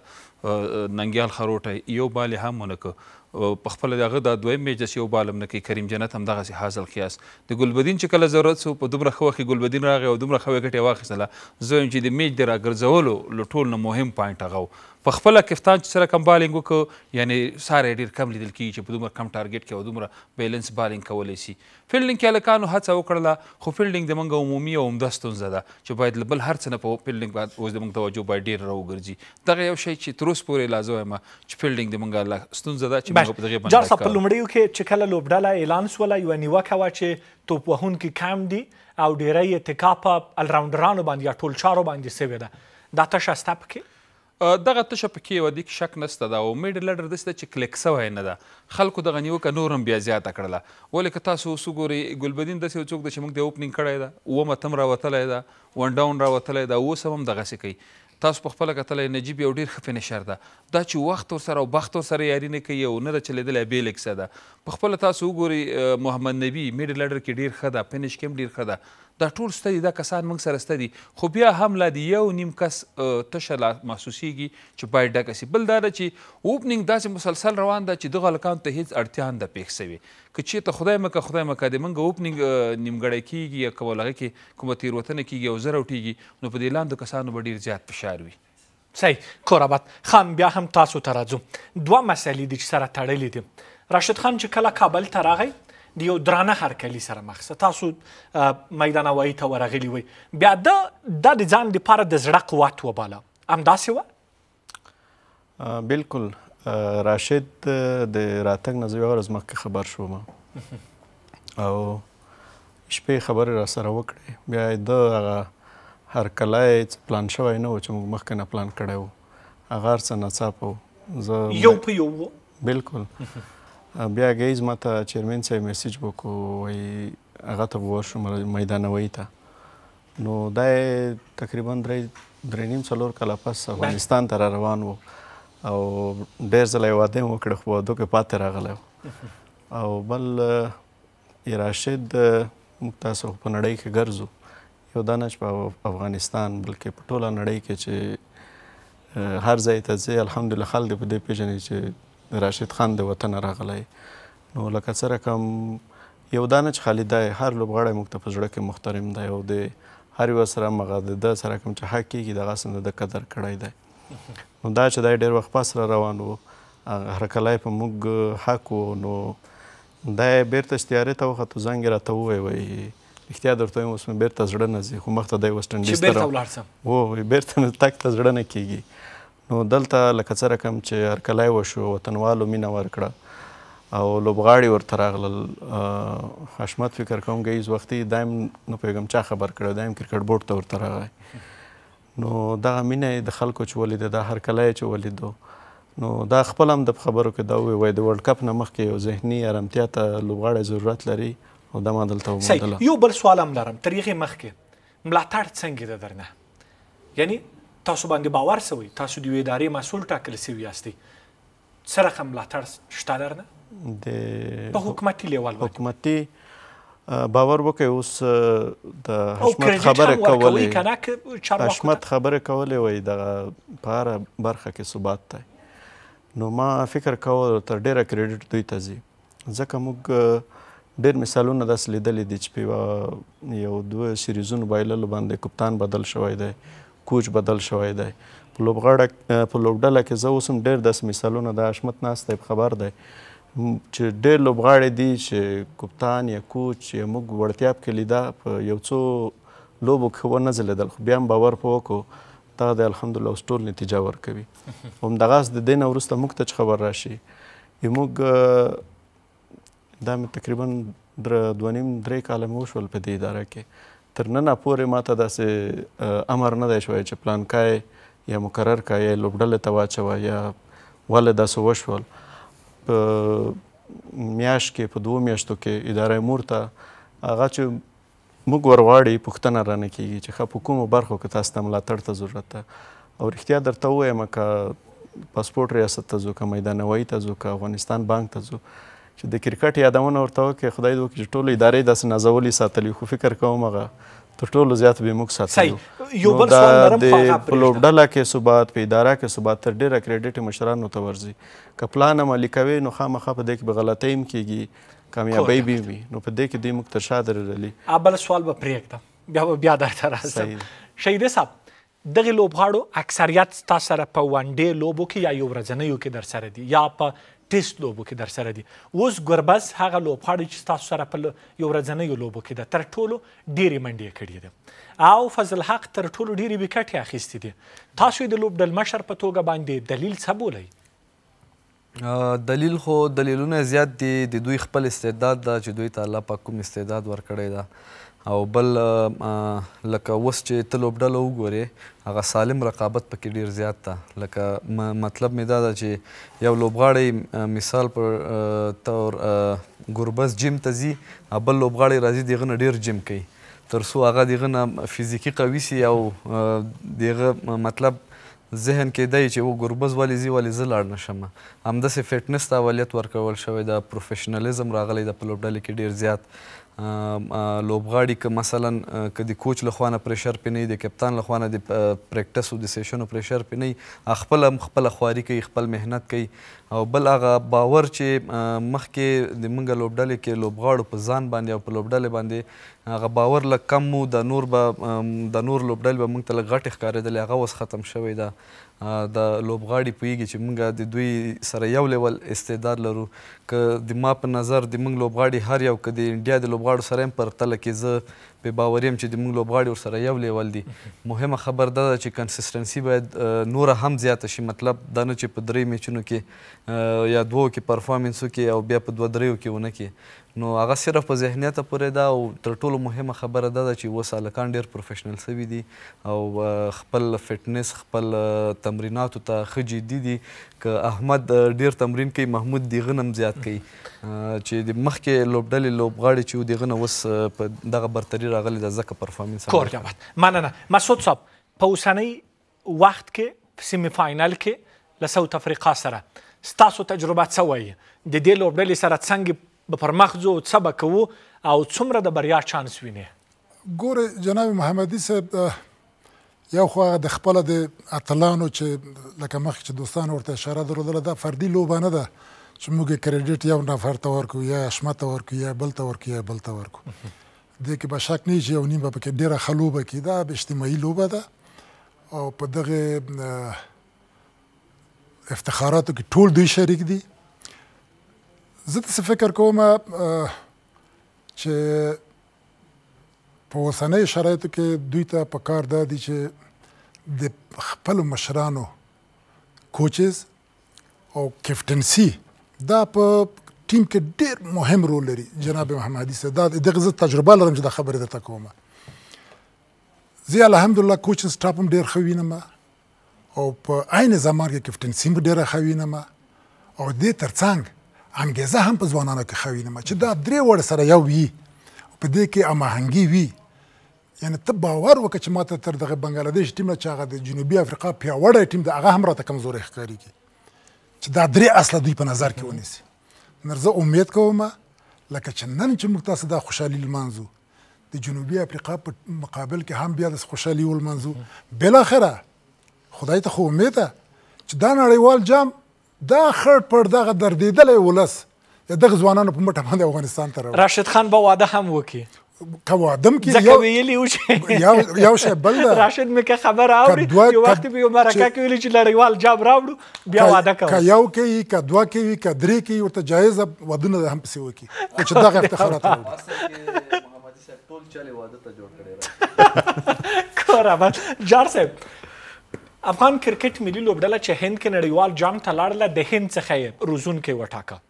[SPEAKER 5] ننګیال خروټه یو بال هم نه که په خپل دغه د دویم میچ داسې یو بالم نه کوي کریم جنت هم دغسې حاصل قیاس د ګلبدین چې کله ضرورت سو په دومره ښه وخت کې ګلبدین راغی او دومره ښه وکټ یې واخیستله زه یم چې د میچ د راګرځولو له ټول نه مهم پاینټ هغه په خپل کپتان چې سره کم بالینګ وکړ یعنی ساره ډیر کم لیدل کیږي چې په دومره کم ټارګټ کې او دومره بیلنس بالینګ کولی شي فیلډینګ کې هلکانو هڅه وکړله خو فیلډینګ زموږ عمومي او عمده ستونزه ده چې باید له بل هر څه نه په فیلډینګ باندې اوس زموږ توجه باید ډیر راوګرځي دغه یو شی چې تر اوسه پورې لا زه وایم چې فیلډینګ زموږ لا ستونزه ده چې موږ په دغه باندې جار صاحب په
[SPEAKER 1] لومړیو کې چې کله لوبډله اعلان شوله یوه نیوکه وه چې توپ وهونکي کم دي او ډیری اتکا په الراونډرانو باندې یا ټول چارو باندې سوې ده دا تشه ستا پکې
[SPEAKER 5] دغه تشه پکې و دي شک نشته دا او میډ لیډر دسته چې کلیک سوی نه ده خلکو دغه نیوکه نور هم بیا زیاته کړله ولې که تاسو اوس وګورئ ګلبدین داسې یو څوک ده چې موږ د اوپننګ کړی ده اوومه تم راوتلی ده ون ډاون راوتلی ده اوس هم دغسې کوي تاسو په خپله کتلی نجیب یو ډېر ښه فینشر ده دا چې وخت ورسره او بخت ورسره یاري نه کوي او نه ده چلېدلی بېل کیسه ده په خپله تاسو وګورئ محمد نبي میډ لیډر کې ډېر ښه ده فینش کې هم ډېر ښه ده دا ټول ستدي دا کسان موږ سره ستدي خو بیا هم لا د یو نیم کس تشه لا محسوسیږي چې باید ډکه سي بل دا ده چې اوپننګ داسې مسلسل روان ده چې دغه هلکانو ته هیڅ اړتیا نه ده پېښ سوې که چېرته خدای مکه خدای مکه د موږ اوپننګ نیمګړی کیږي یا کوم هغه کې کومه تېروتنه کیږي او زه راوټېږي نو په دې لاندو کسانو به ډېر زیات فشار وي صحیح
[SPEAKER 1] کورابت خان بیا هم تاسو ته راځو دوه مسلې دي چې سره تړلې دي راشد خان چې کله کابل ته راغی د یو درانه هرکلی سره مخ تاسو میدان وایي ته ورغلی وي بیا د د ځان لپاره د زړه قوت وباله همداسې
[SPEAKER 2] وه بالکل راشد د راتګ نه زه یوه ورځ مخکې خبر شوم او شپې خبرې را سره وکړې بیا د هغه هرکلی څه پلان شوی نه و چې موږ مخکې نه پلان کړی و هغه هر څه ناڅاپه و زه یو په یو بالکل بیا غیز ماته چیرمن سه میسج وکړو وای هغه ته ورشم میدانوي ته نو دا تقریبا درې درې نیم څلور کاله پس افغانستان ته روان وو او ډېر ځله واده وکړ خو دوکه پاتې راغلی او بل راشد موږ تاسو په نړۍ کې ګرځو یو دانه چې په افغانستان بلکې په ټوله نړۍ کې چې هر ځای ته ځي الحمدلله خلک په دې پیژني چې راشد خان د وطن راغلی نو لکه څه رقم یو دانه چې خالد دی هر لوبغاړی موږ ته په زړه کې محترم دی او د هر یو سره مغه د ده سره کوم چې حق کېږي دغه سم د قدر کړی دی نو دا چې دی ډېر وخت پاس را روان و هر کلی په موږ حق و نو دا بیرته استیارې ته وخت زنګ راته وای وای اختیار درته اوس مې بیرته زړه نه ځي خو مخ ته دی وست انډیز ته بیرته ولاړ سم وو بیرته تک ته زړه نه کیږي نو دلته لکه څه رقم چې هرکلی وشو وطنوالو مینه ورکړه او لوبغاړي ورته راغلل حشمت فکر کوم ګیز وختي دایم نه پوهېږم چا خبر کړی دایم کرکټ بورډ ته ورته راغی نو دغه مینه د خلکو چې ولیده دا هرکلی چې ولیدو نو دا خپل هم د خبرو کې دا وی وای د ورلد کپ نه مخکې یو ذهني ارامتیا ته لوبغاړی ضرورت لري او دا ما دلته وموندله یو
[SPEAKER 1] بل سوال هم لرم تر هغې مخکې ملاتړ څنګه ده درنه یعنی تاسو باندې باور سوی تاسو د ادارې مسول ټاکل سوی یاستئ څه رقم ملاتړ شته
[SPEAKER 2] درنه د په حکومتي لیول حکومتي باور وکي اوس د حشمت خبره کولې حشمت خبره کولې وای د پاره برخه کې ثبات ته نو ما فکر کول تر ډیره کریډټ دوی ته زی ځکه موږ ډیر مثالونه داس لیدلې دي چې په یو دوه سیریزونو بایلل باندې کپتان بدل شوی دی کوچ بدل شوی دی په لوبغاړه په لوبډله کې زه اوس هم ډېر داسې مثالونه د حشمت ناست دی خبر دی چې ډېر لوبغاړي دي چې کپتان یا کوچ یا موږ وړتیا پکې لیده په یو څو لوبو کې ونه ځلېدل خو بیا هم باور په وکړو دغه د الحمدلله اوس ټول نتیجه ورکوي همدغس د دې نه وروسته موږ ته چې خبر راشي موږ دا مې تقریبا در دوه نیم درې کاله مو وشول په دې اداره کې تر نن پورې ماته داسې امر نه دی شوی چې پلان کای یا مقرر کای لوبډله ته واچوه یا ولې داسې وشول په میاش کې په دوو میاشتو کې اداره مور ته هغه چې موږ ورواړي پښتنه رانه کیږي چې خپ کومو برخو کې تاسو ته ملاتړ ته ضرورت ده او رښتیا درته وایم که پاسپورت ریاست ته ځو که میدانوي ته ځو که افغانستان بانک ته ځو چې د کرکټ یادونه ورته وکړي خدای دې وکړي چې ټولې ادارې داسې نازولې ساتلې خو فکر کوم هغه تر ټولو زیات به موږ ساتلو یو بل سوال لرم د پلوډله کې ثبات په اداره کې ثبات تر ډیره کریډټ مشرانو ته ورځي که پلان عملي کوي نو خامخا په دې کې به غلطۍ هم کیږي کامیابی به وي نو په دې کې دوی موږ تر شا درللي
[SPEAKER 1] بل سوال به پرېږدم بیا بیا درته راځم شهیده صاحب دغه لوبغاړو اکثریت تاسو سره په ون ډے لوبو کې یا یو ورځنیو کې در سره دي یا په ټیسټ لوبو کې در سره دي اوس ګربز هغه لوبغاړی چې تاسو سره په یو ورځنیو لوبو کې ده تر ټولو ډېرې منډې کړې ده او فضل حق تر ټولو ډېرې وکټې اخیستې دي تاسو یې د لوبډل مشر په توګه باندې دلیل څه
[SPEAKER 3] بولئ دلیل خو دلیلونه زیات دي د دوی خپل استعداد دا چې دوی ته الله پاک کوم استعداد ورکړی ده او بل لکه وس چې ته لوبډله وګورې هغه سالم رقابت پکې ډیر زیات ده لکه مطلب مې دا ده چې یو لوبغاړی مثال پر تور ګربز جیم ته ځي بل لوبغاړی راځي دغه نه ډیر جیم کوي ترڅو هغه دغه نه فزیکي قوي سي او دغه مطلب ذهن کې دی چې و ګربز ولې زی ولې زه لاړ نشم همداسې فټنس ته اولیت ورکول شوی د پروفیشنلیزم راغلی د په لوبډلې کې ډیر زیات لوبغاړي که مثلا که د کوچ له خوا نه پرېشر پې نه وي د کپتان له خوا نه د پریکټس او د سیشنو پرېشر پې نه وي خپله خپله خواري کوي خپل محنت کوي او بل هغه باور چې مخکې د موږ لوبډلې کې لوبغاړو په ځان باندې او په لوبډلې باندې هغه باور لږ کم و د نور به د نور لوبډلې به موږ ته لږ غټې ښکارېدلې هغه اوس ختم شوې ده د لوبغاړي پویږي چې موږ د دوی سره یو لیول استعداد لرو که د ما په نظر د موږ لوبغاړي هر یو که د انډیا د لوبغاړو سره هم پرتله کې زه به باوریم چې د موږ لوبغاړي ورسره یو لیول دي مهمه خبر دا ده چې کنسسټنسي باید نوره هم زیاته شي مطلب دا نه چې په درې میچونو کې یا دوو کې پرفارمنسو کې او بیا په دوه دریو کې ونه کې نو هغه صرف په ذهنیت پورې ده او تر ټولو مهمه خبره دا ده چې اوس هلکان ډېر پروفیشنل سوي دي او خپل فټنس خپل تمریناتو ته ښه جدي دي که احمد ډېر تمرین کوي محمود د هغه نه زیات کوي چې د مخکې لوبډلې لوبغاړي چې و د هغه نه اوس په دغه برتري راغلی د زکه پرفورمنس کور
[SPEAKER 1] جامد مننه مسعود صاحب په اوسنۍ وخت کې سیمی فاینل کې له ساوت افریقا سره ستاسو تجربه څه وایي د دې لوبډلې سره څنګه به پر مخ ځو څه به کوو او څومره د بریا چانس وینې
[SPEAKER 4] ګوره جناب محمدي صاحب یو خو د خپل د اتلانو چې لکه مخکې چې دوستان ورته اشاره درلوده دا فردي لوبه نه ده چې موږ کریډیټ یو نفر ته ورکو یا شمه ته ورکو یا بل ته ورکو یا بل ته ورکو دې کې به شک نه چې یو نیم به کې ډیره خلوبه کې دا به اجتماعي لوبه ده او په دغه افتخاراتو کې ټول دوی شریک دي زه څه فکر کوم چې په اوسنۍ شرایطو کې دوی ته پکار ده دي چې د خپل مشرانو کوچز او کیپټنسي دا په ټیم کې ډېر مهم رول لري جناب محمدي سداد دغه زه تجربه لرم چې دا خبره درته کوم زه الحمدلله کوچ سټاپ هم ډېر خوینم او په عین زمان کې کپټنسي هم ډېر خوینم او دې ترڅنګ انګیزه هم په ځوانانو کې خوینم چې دا درې وړ سره یو وي په دې کې اماهنګي وي یعنی ته باور وکړه چې ماته تر دغه بنگلاديش ټیم نه چاغه د جنوبي افریقا پیاوړی ټیم د هغه هم راته کمزوري ښکاری کی چې دا درې اصله دوی په نظر کې ونیسي زه امید کوم لکه چې نن چې موږ تاسو دا خوشحالي لمانځو د جنوبي افریقا په مقابل کې هم بیا د خوشحالي ولمانځو بل اخره خدای ته خو امید ده چې دا نړیوال جام دا خړ پر دغه دردیدلی ولس دغه ځوانانو په مټه باندې افغانستان ته
[SPEAKER 1] راشد خان به واده هم وکړي کوادم کې یو ویلی و چې یو شی بل راشد مې که خبر اوري یو وخت به مرکه کې ویلی چې لړیوال جاب
[SPEAKER 3] راوړو بیا واده کوو که یو
[SPEAKER 4] کې که دوا کې وي که درې کې ورته جایز ودونه هم پسې وکي چې دغه افتخارات
[SPEAKER 3] وروړي ټول چلې واده ته جوړ کړی
[SPEAKER 1] کور اول جار صاحب افغان کرکټ ملي لوبډله چې هند کې نړیوال جام ته لاړله د هند څخه یې روزون کې وټاکه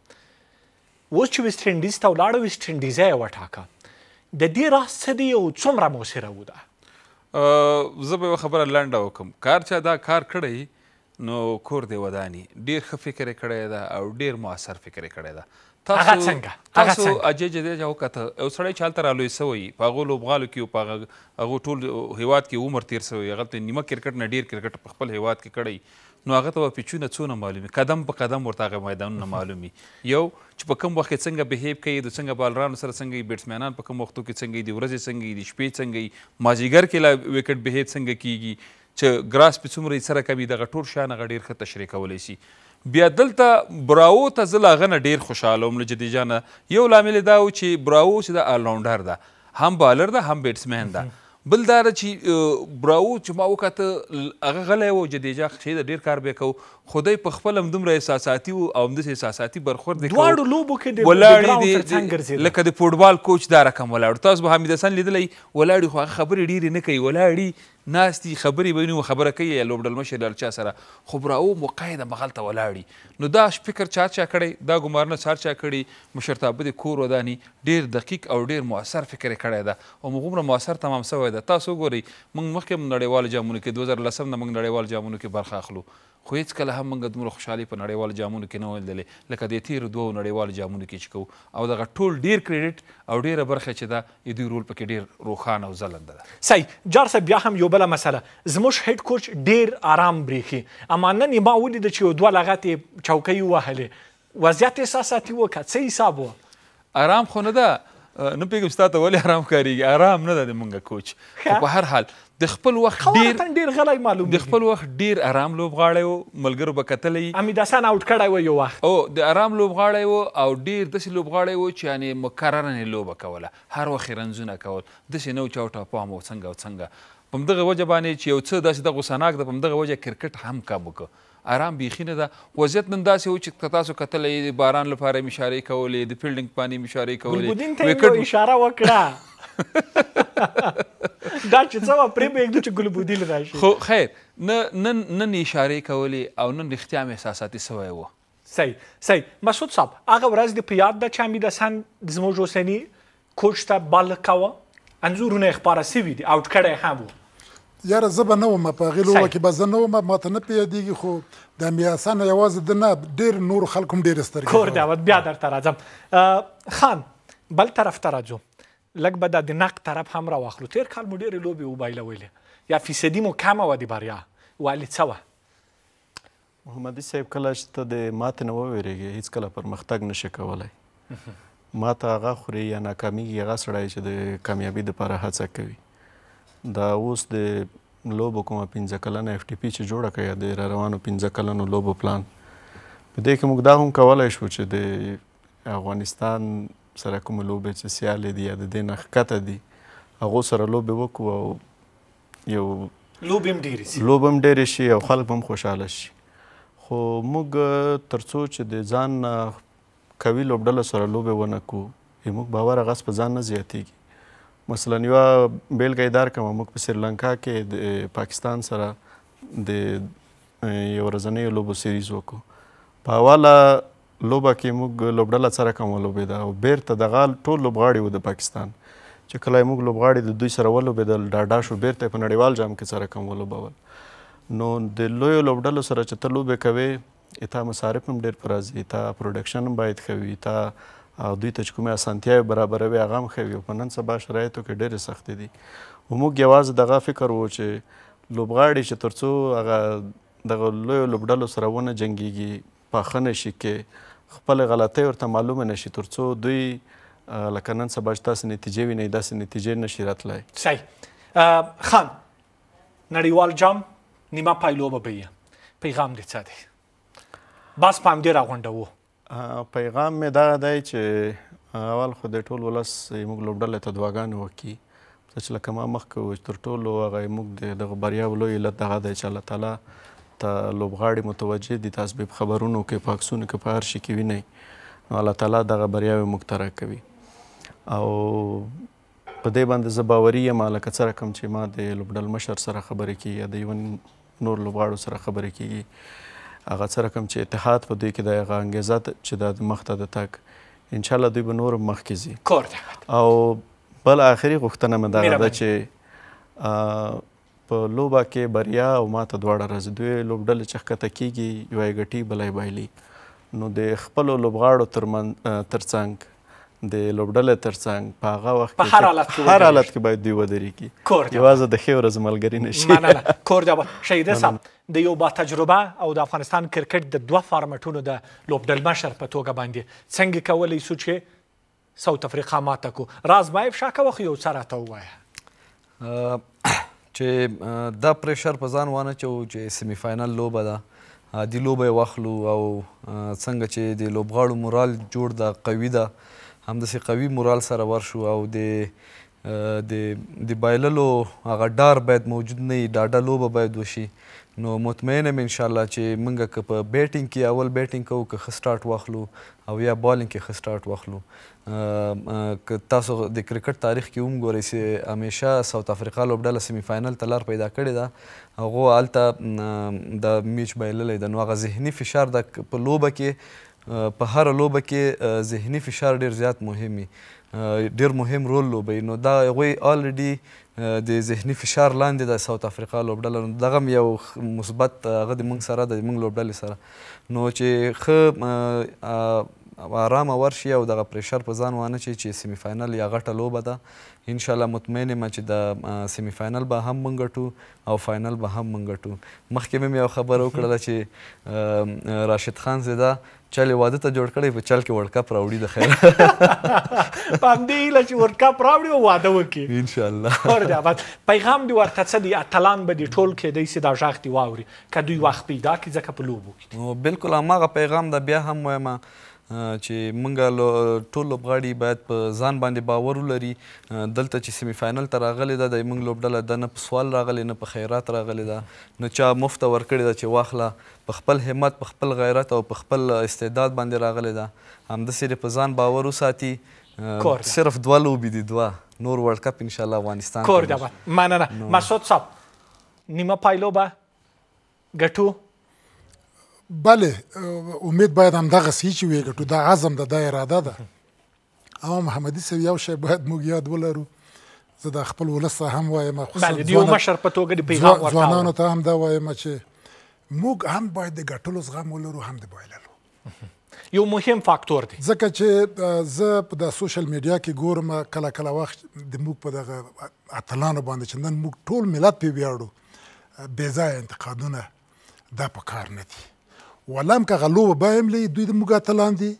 [SPEAKER 1] اوس چې ویسټ انډیز ته ولاړه ویسټ انډیز یې وټاکه د دې راز څه دی او څومره مؤثره و
[SPEAKER 5] ده زه به یوه خبره لنډه وکړم کار چا دا کار کړی نو کور دی ودانی ډېر ښه فکر یې کړی ده او ډېر مؤثر فکر یې کړی ده تاسو څنګه تاسو اجي جديجا وکته یو سړی چالته رالوي سوی په غو لوبغالو کې په هغه ټول هیواد کې عمر تیر سوی هغه نیمه کرکټ نه ډیر کرکټ په خپل هیواد کې کړی نو هغه ته به پیچونه څونه معلومي قدم په قدم ورته هغه میدانونه معلومي یو چې په کوم وخت کې څنګه بهیو کوي د څنګه بالرانو سره څنګه بیټسمنان په کوم وختو کې څنګه دی ورځې څنګه دی شپې څنګه مازیګر کې لا وکټ بهیو څنګه کیږي چې ګراس په څومره سره کوي دغه ټول شان غډیر ښه تشریح کولی شي بیا دلته براو ته زه لاغه نه ډیر خوشحاله وم له جدیجا نه یو لامل دا و چې براو چې د الراونډر ده هم بالر ده هم بیټسمین ده بل دا چې براو چې ما وکاته هغه غلی و جدیجا خشید ډیر کار به کو خدای په خپل هم دومره احساساتي وو او همداسې احساساتي برخورد دی دواړو لوبو کې ډېر ولاړې دي لکه د فوټبال کوچ دا رقم ولاړ تاسو به حمید حسن لیدلی ولاړې خو هغه خبرې ډېرې نه کوي ولاړې ناستي خبرې به نه خبره کوي یا لوبډل مشر له چا سره خو براو مقاعده مغلطه ولاړې نو دا فکر چا چا کړی دا ګمارنه چا چا کړی مشرتابه د کور ودانی ډېر دقیق او ډېر مؤثر فکر کړی دا او مغومره مؤثر تمام سوی دا تاسو ګورئ موږ مخکې نړیوال جامونو کې 2010 نه موږ نړیوال جامونو کې برخه اخلو خو هېڅکله هم موږ دومره خوشحالي په نړیوالو جامونو کې نه ولیدلې لکه د تیرو دوو نړیوالو جامونو کې چې کوو او دغه ټول ډیر کریډټ او ډیره برخه چې ده د دوی رول پکې ډیر روښانه او ځلنده ده
[SPEAKER 1] صحیح جار صاحب بیا هم یو بله مسله زموږ هډ کوچ ډیر آرام بریښي اما نن ما ولیده چې یو دوه لغتې چوکۍ ووهلې وضعیت احساساتي و که څه حساب و
[SPEAKER 5] آرام خو نه ده نه پوهېږم ستا ته ولې ارام ښکارېږي ارام نه ده د مونږه کوچ خو په هر حال د خپل وخت ډیر ډیر غلای معلوم د خپل وخت ډیر آرام لوبغاړی وو ملګرو به کتلې امید حسن اوټ کړای و یو وخت او د آرام لوبغاړی وو او ډیر داسې لوبغاړی وو چې یعنی مکرره نه لوبه کوله هر وخت رنځونه کول داسې نو چاوټه پام او څنګه او څنګه په دغه وجه باندې چې یو څه داسې د غوسناک د په دغه وجه کرکټ هم کابو کو آرام بیخي نه ده وضعیت نن داسې و چې تاسو کتلې باران لپاره مشارې کولې د فیلډینګ پانی مشارې کولې ګلبدین ته
[SPEAKER 1] اشاره وکړه
[SPEAKER 5] دا چې څه پرې به یو چې ګلبودیل راشي خو خیر نه نن نن اشاره کولې او نن اختیار احساساتي سوی و صحیح صحیح مسعود صاحب هغه ورځ د پیاد د چامي
[SPEAKER 1] د سن زموږ اوسنی کوچ ته بل کاوه انزورونه خبره سوي دي او کړه هم وو
[SPEAKER 4] یاره زه به نه وم په هغې لوبه کې به زه نه وم ما ته نه پوهېدېږي خو د میاسانه یوازې ده نه ډېر نورو خلکو هم ډېرې سترګې کور
[SPEAKER 1] دعوت بیا درته راځم خان بل طرف ته راځو لږ به دا د نق طرف هم راواخلو تیر کال مو ډېرې لوبې وبایلولې یا فیصدي مو کمه وه د بریا ولې څه وه
[SPEAKER 2] محمدي صاحب کله چې ته د ماتې نه وویرېږې هېڅکله پرمختګ نشي کولی ما ته هغه خوري یا ناکامیږي هغه سړی چې د کامیابي دپاره هڅه کوي دا اوس د لوبو کومه پنځه کلنه اف ټي پی چې جوړه کړې د را روانو پنځه کلنو لوبو پلان په دې کې موږ دا هم کولی شو چې د افغانستان سره کوم لوبې چې سیالې دي یا د دې نه ښکته دي هغو سره لوبې وکړو او یو لوبې هم ډېرې شي لوبې هم ډېرې شي او خلک هم خوشحاله شي خو موږ ترڅو چې د ځان قوي لوبډله سره لوبې ونه کړو زموږ باور هغه په ځان نه زیاتېږي مثلا یو بیلګه دار کوم موږ په سریلانکا کې د پاکستان سره د یو ورځنۍ لوبو سیریز وکړو په اوله لوبه کې موږ لوبډله سره کوم لوبیدا او بیرته دغه ټول لوبغاړي وو د پاکستان چې کله موږ لوبغاړي د دوی سره ولوبېدل ډاډا شو بیرته په نړیوال جام کې سره کوم ولوبول نو د لوی لوبډلو سره چې ته لوبې کوې اته مصارف هم ډېر پر راځي اته پروډکشن هم باید ښه وي اته دوی ته چې کومې اسانتیاوې برابروي هغه هم ښه وي په نن سبا شرایطو کې ډېرې سختې دي خو موږ یوازې دغه فکر و چې لوبغاړي چې تر څو هغه دغه لوی لوبډلو سره ونه جنګیږي پاخه نه شي کې خپل غلطۍ ورته معلومه نشي ترڅو دوی لکه نن سبا چې تاسې نتیجې وینئ داسې نتیجې نشي راتلی
[SPEAKER 1] صحیح خان نړیوال جام نیمه پایلو به بیه پیغام دې څه دی بس په همدې راغونډوو
[SPEAKER 2] پیغام مې دغه دی چې اول خو د ټول ولس زموږ لوبډلې ته دعاګانې وکړي چې لکه ما مخکې و چې تر ټولو هغه زموږ د دغه بریا لوی علت دغه دی چې الله تعالی ته لوبغاړي متوجه دي تاسو به خبرونو کې پاکسونو کې په هر شي کې ویني الله تعالی دغه بریاوې مختره کوي او په دې باندې زه باوري یم لکه څه رقم چې ما د لوبډل مشر سره خبرې کیږي د یو نور لوبغاړو سره خبرې کیږي هغه څه رقم چې اتحاد په دوی کې د هغه انګیزات چې د مخته د تک ان شاء الله دوی به نور مخکې ځي او بل اخري غوښتنه مې دا ده چې په لوبه کې بریا او ماته دواړه راځي دوی لوبډلې چې ښکته کیږي یوه یې ګټي بله یې بایلي نو د خپلو لوبغاړو ترمن ترڅنګ د لوبډلې ترڅنګ په هغه وخت په هر حالت کې هر حالت کې باید دوی ودرېږي کور یوازې د ښې ورځې ملګري نه شي نه
[SPEAKER 1] نه کور دی شهیده صاحب د یو با تجربه او د افغانستان کرکټ د دوه فارمټونو د لوبډل مشر په توګه باندې څنګه کولی سو چې ساوت افریقا ماته کو راز ما افشا کوه خو یو څه راته
[SPEAKER 3] ووایه چې دا پریشر په ځان وانه چو چې سیمی فاینل لوبه ده دی لوبه واخلو او څنګه چې د لوبغاړو مورال جوړ ده قوي ده همداسې قوي مورال سره ورشو او د د د بایللو هغه ډار باید موجود نه وي ډاډه لوبه باید وشي نو مطمئنه م ان شاء الله چې موږ که په بیټینګ کې اول بیټینګ کوو که خسټارټ واخلو او یا بالینګ کې خسټارټ واخلو که تاسو د کرکټ تاریخ کې هم ګورئ چې همیشه ساوث افریقا لوبډله سیمی فاینل ته لار پیدا کړې ده هغه هلته د میچ بایللې ده نو هغه ذهني فشار د په لوبه کې په هر لوبه کې ذهني فشار ډیر زیات مهم وي ډیر مهم رول لوبوي نو دا هغوی الریډي د ذهني فشار لاندې د ساوت افریقا لوبډله نو دغه یو مثبت هغه د موږ سره د موږ لوبډلې سره نو چې ښه آرامه ورشي او دغه پریشر په ځان وانه چې چې سیمی فاینل یا غټه لوبه ده ان شاء الله مطمئن یم چې د سیمی فاینل به هم مونږ ګټو او فاینل به هم مونږ ګټو مخکې مې یو خبر وکړله چې راشد خان زده چل واده ته جوړ کړی په چل کې ورلد کپ راوړي د خیر په همدې هیله چې ورلد کپ راوړي او واده وکړي ان شاء الله اور دا
[SPEAKER 1] پیغام دی ورته څه دی اتلان به دی ټول کې دی سي دا ژغ دی واوري کدوې وخت پیدا کی ځکه په لوبو
[SPEAKER 3] کې نو بالکل هغه پیغام دا بیا هم وایم چې موږ ټول لوبغاړي باید په ځان باندې باور ولري دلته چې سیمی فاینل ته راغلې ده د موږ لوبډله ده نه په سوال راغلې نه په خیرات راغلې ده نه چا مفته ورکړې ده چې واخله په خپل همت په خپل غیرت او په خپل استعداد باندې راغلې ده همداسې په ځان باور وساتي صرف دوه لوبې دي دوه نور ورلد کپ ان شاء الله افغانستان کور دعوت مننه
[SPEAKER 1] مسعود صاحب نیمه پایلو به
[SPEAKER 4] ګټو بله امید باید هم دغه سي چې وګټو دا عزم د دا اراده ده او محمدي سوي یو شی باید موږ یاد ولرو زه د خپل ولس هم وایم خصوصا د یو مشر
[SPEAKER 1] په توګه د پیغام ورکړم ځوانانو
[SPEAKER 4] ته هم دا وایم چې موږ هم باید د ګټلو زغم ولرو هم د بایللو یو مهم فاکتور دی ځکه چې زه په د سوشل میډیا کې ګورم کله کله وخت د موږ په دغه اتلانو باندې چې نن موږ ټول ملت په ویاړو بې ځای انتقادونه دا په کار نه دي ولم که غلوب به هم لې دوی د موږ اتلاندې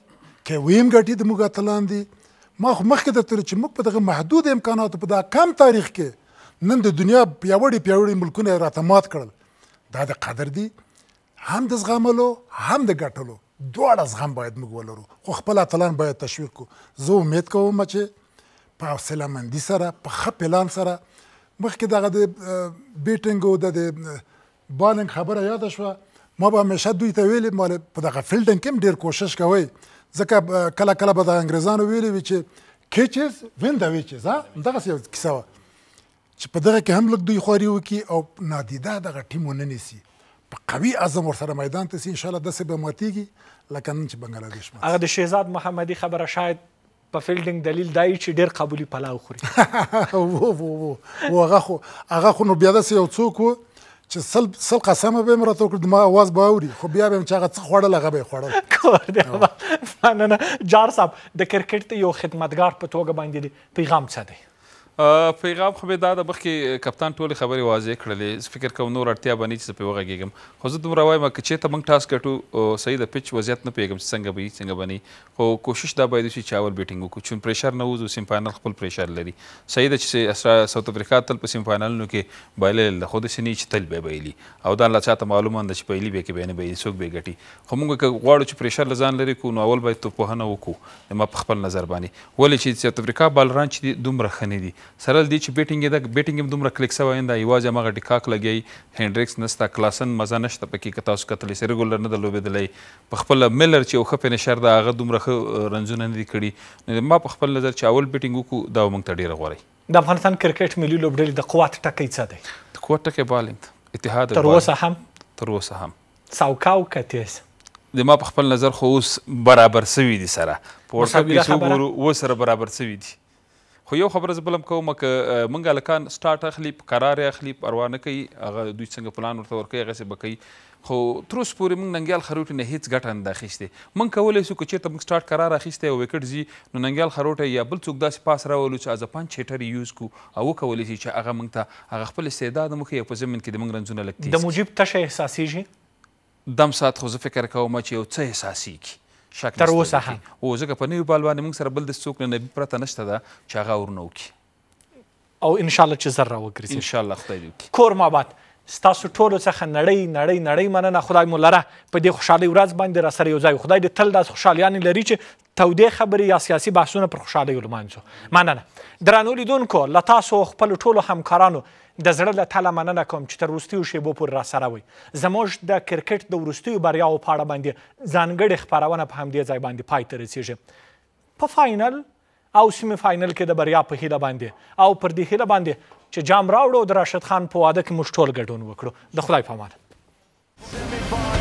[SPEAKER 4] که ویم ګټي د موږ اتلاندې ما خو مخکې درته چې موږ په دغه محدود امکاناتو په دا کم تاریخ کې نن د دنیا پیوړي پیوړي ملکونه راته مات کړل دا د قدر دی هم د زغملو هم د ګټلو دواړه زغم باید موږ ولرو خو خپل اتلان باید تشویق کړو زه امید کوم چې په حوصله مندي سره په ښه پلان سره مخکې دغه د بیټنګ او د بالنګ خبره یاده شوه ما به همیشه دوی ته ویلې مال په دغه فیلډن کې ډیر کوشش کوي ځکه کله کله به د انګریزانو ویلي وي چې کیچز وین دا ویچز ها دغه څه کیسه و چې په دغه کې هم لږ دوی خواري وکي او نادیده دغه ټیم وننسي په قوي عزم ورسره میدان ته سي ان شاء الله داسې به ماتیږي لکه نن چې بنګلاديش مات
[SPEAKER 1] هغه د شهزاد محمدي خبره شاید په فیلډینګ دلیل دای چې ډیر قبولي پلاو
[SPEAKER 4] خوري وو وو وو هغه خو هغه خو نو بیا داسې یو څوک و چې سل سل قسمه به مره تو کړ ما आवाज به اوري خو بیا به چې هغه څه خوړل هغه به خوړل کور دی
[SPEAKER 1] مننه جار صاحب د کرکټ یو خدمتگار په توګه باندې پیغام څه دی
[SPEAKER 5] پیغام خو مې دا ده مخکې کپتان ټولې خبرې واضح کړلې فکر کوم نور اړتیا به نه چې زه پرې وغږېږم خو زه دومره وایم که چېرته موږ ټاس ګټو صحیح د پچ وضعیت نه پوهېږم چې څنګه به وي څنګه به نه خو کوشش دا باید وشي چې اول بیټینګ وکړو چون پریشر نه وځو سیم فاینل خپل پریشر لري صحیح ده چې ساوت افریقا تل په سیم فاینلونو کې بایللی ده خو داسې نه چې تل به بایلي او دا الله چاته معلومه ده چې بایلي به کې به نه بایلي څوک به یې ګټي خو موږ که غواړو چې پریشر له ځان لرې کړو نو اول باید توپوهنه وکړو ما په خپل نظر باندې ولې چې ساوت افریقا بالران چې دي دومره ښه نه دي سره دی چې بیټینګ دا بیټینګ هم دومره کلیک سوی دا یوازې هغه ټیکاک لګی هینډریکس نستا کلاسن مزه نشته پکې کتا اوس کتلې سره ګولر نه د لوبېدلې په خپل ملر چې خو په نشر دا هغه دومره رنځونه نه دي کړي ما په خپل نظر چې اول بیټینګ وکړو دا موږ ته ډیره غوړی
[SPEAKER 1] د افغانستان کرکټ ملي لوبډلې د قوت ټکی څه دی د قوت ټکی
[SPEAKER 5] بالینګ اتحاد تر اوسه هم تر اوسه هم ساوکاو کتیس د ما په خپل نظر خو اوس برابر سوي دي سره په ورته کې څو ګورو و سره برابر سوي دي خو یو خبره زه بلم کوم که مونږ هلکان سټارټ اخلي په قرار اخلي پروا نه کوي هغه دوی څنګه پلان ورته ورکوي هغسې به کوي خو تر اوسه پورې موږ ننګیال خروټي نه هیڅ ګټه نه ده اخیستې موږ کولی شو که چېرته موږ سټارټ قرار اخیستی او وکټ ځي نو ننګیال خروټی یا بل څوک داسې پاس راولو چې از پان چیټر یوز کو او وکولی شي چې هغه موږ ته هغه خپل استعداد موږ یې په زمین کې د موږ رنځونه لګتي د مجیب تشه احساسیږي دم سات خو زه فکر کوم چې یو څه احساسیږي شک تر اوسه هم او ځکه په نوي بالوان موږ سره بل داسې څوک له نبي پرته نشته ده چې هغه ورنه وکړي
[SPEAKER 1] او انشاءالله چې زر راوګرځي انشاءالله خدای دې وکړي کور ماباد ستاسو ټولو څخه نړۍ نړۍ نړۍ مننه خدای مو لره په دې خوشحالۍ ورځ باندې راسره یو ځای خدای دې تل داسې خوشحالیانې لري چې تودې خبرې یا سیاسي بحثونه پر خوشحالۍ ولمانځو مننه درنو لیدونکو له تاسو خپلو ټولو همکارانو د زړه له تله مننه کوم چې تر وروستیو شیبو پورې راسره وئ زموږ د کرکټ د وروستیو بریاو په اړه باندې ځانګړې خپرونه په همدې ځای باندې پای ته رسیږي په فاینل او سیمي فاینل کې د بریا په هیله باندې او پر دې هیله باندې چې جام راوړو د راشد خان په واده کې موږ ټول ګډون وکړو د خدای په امان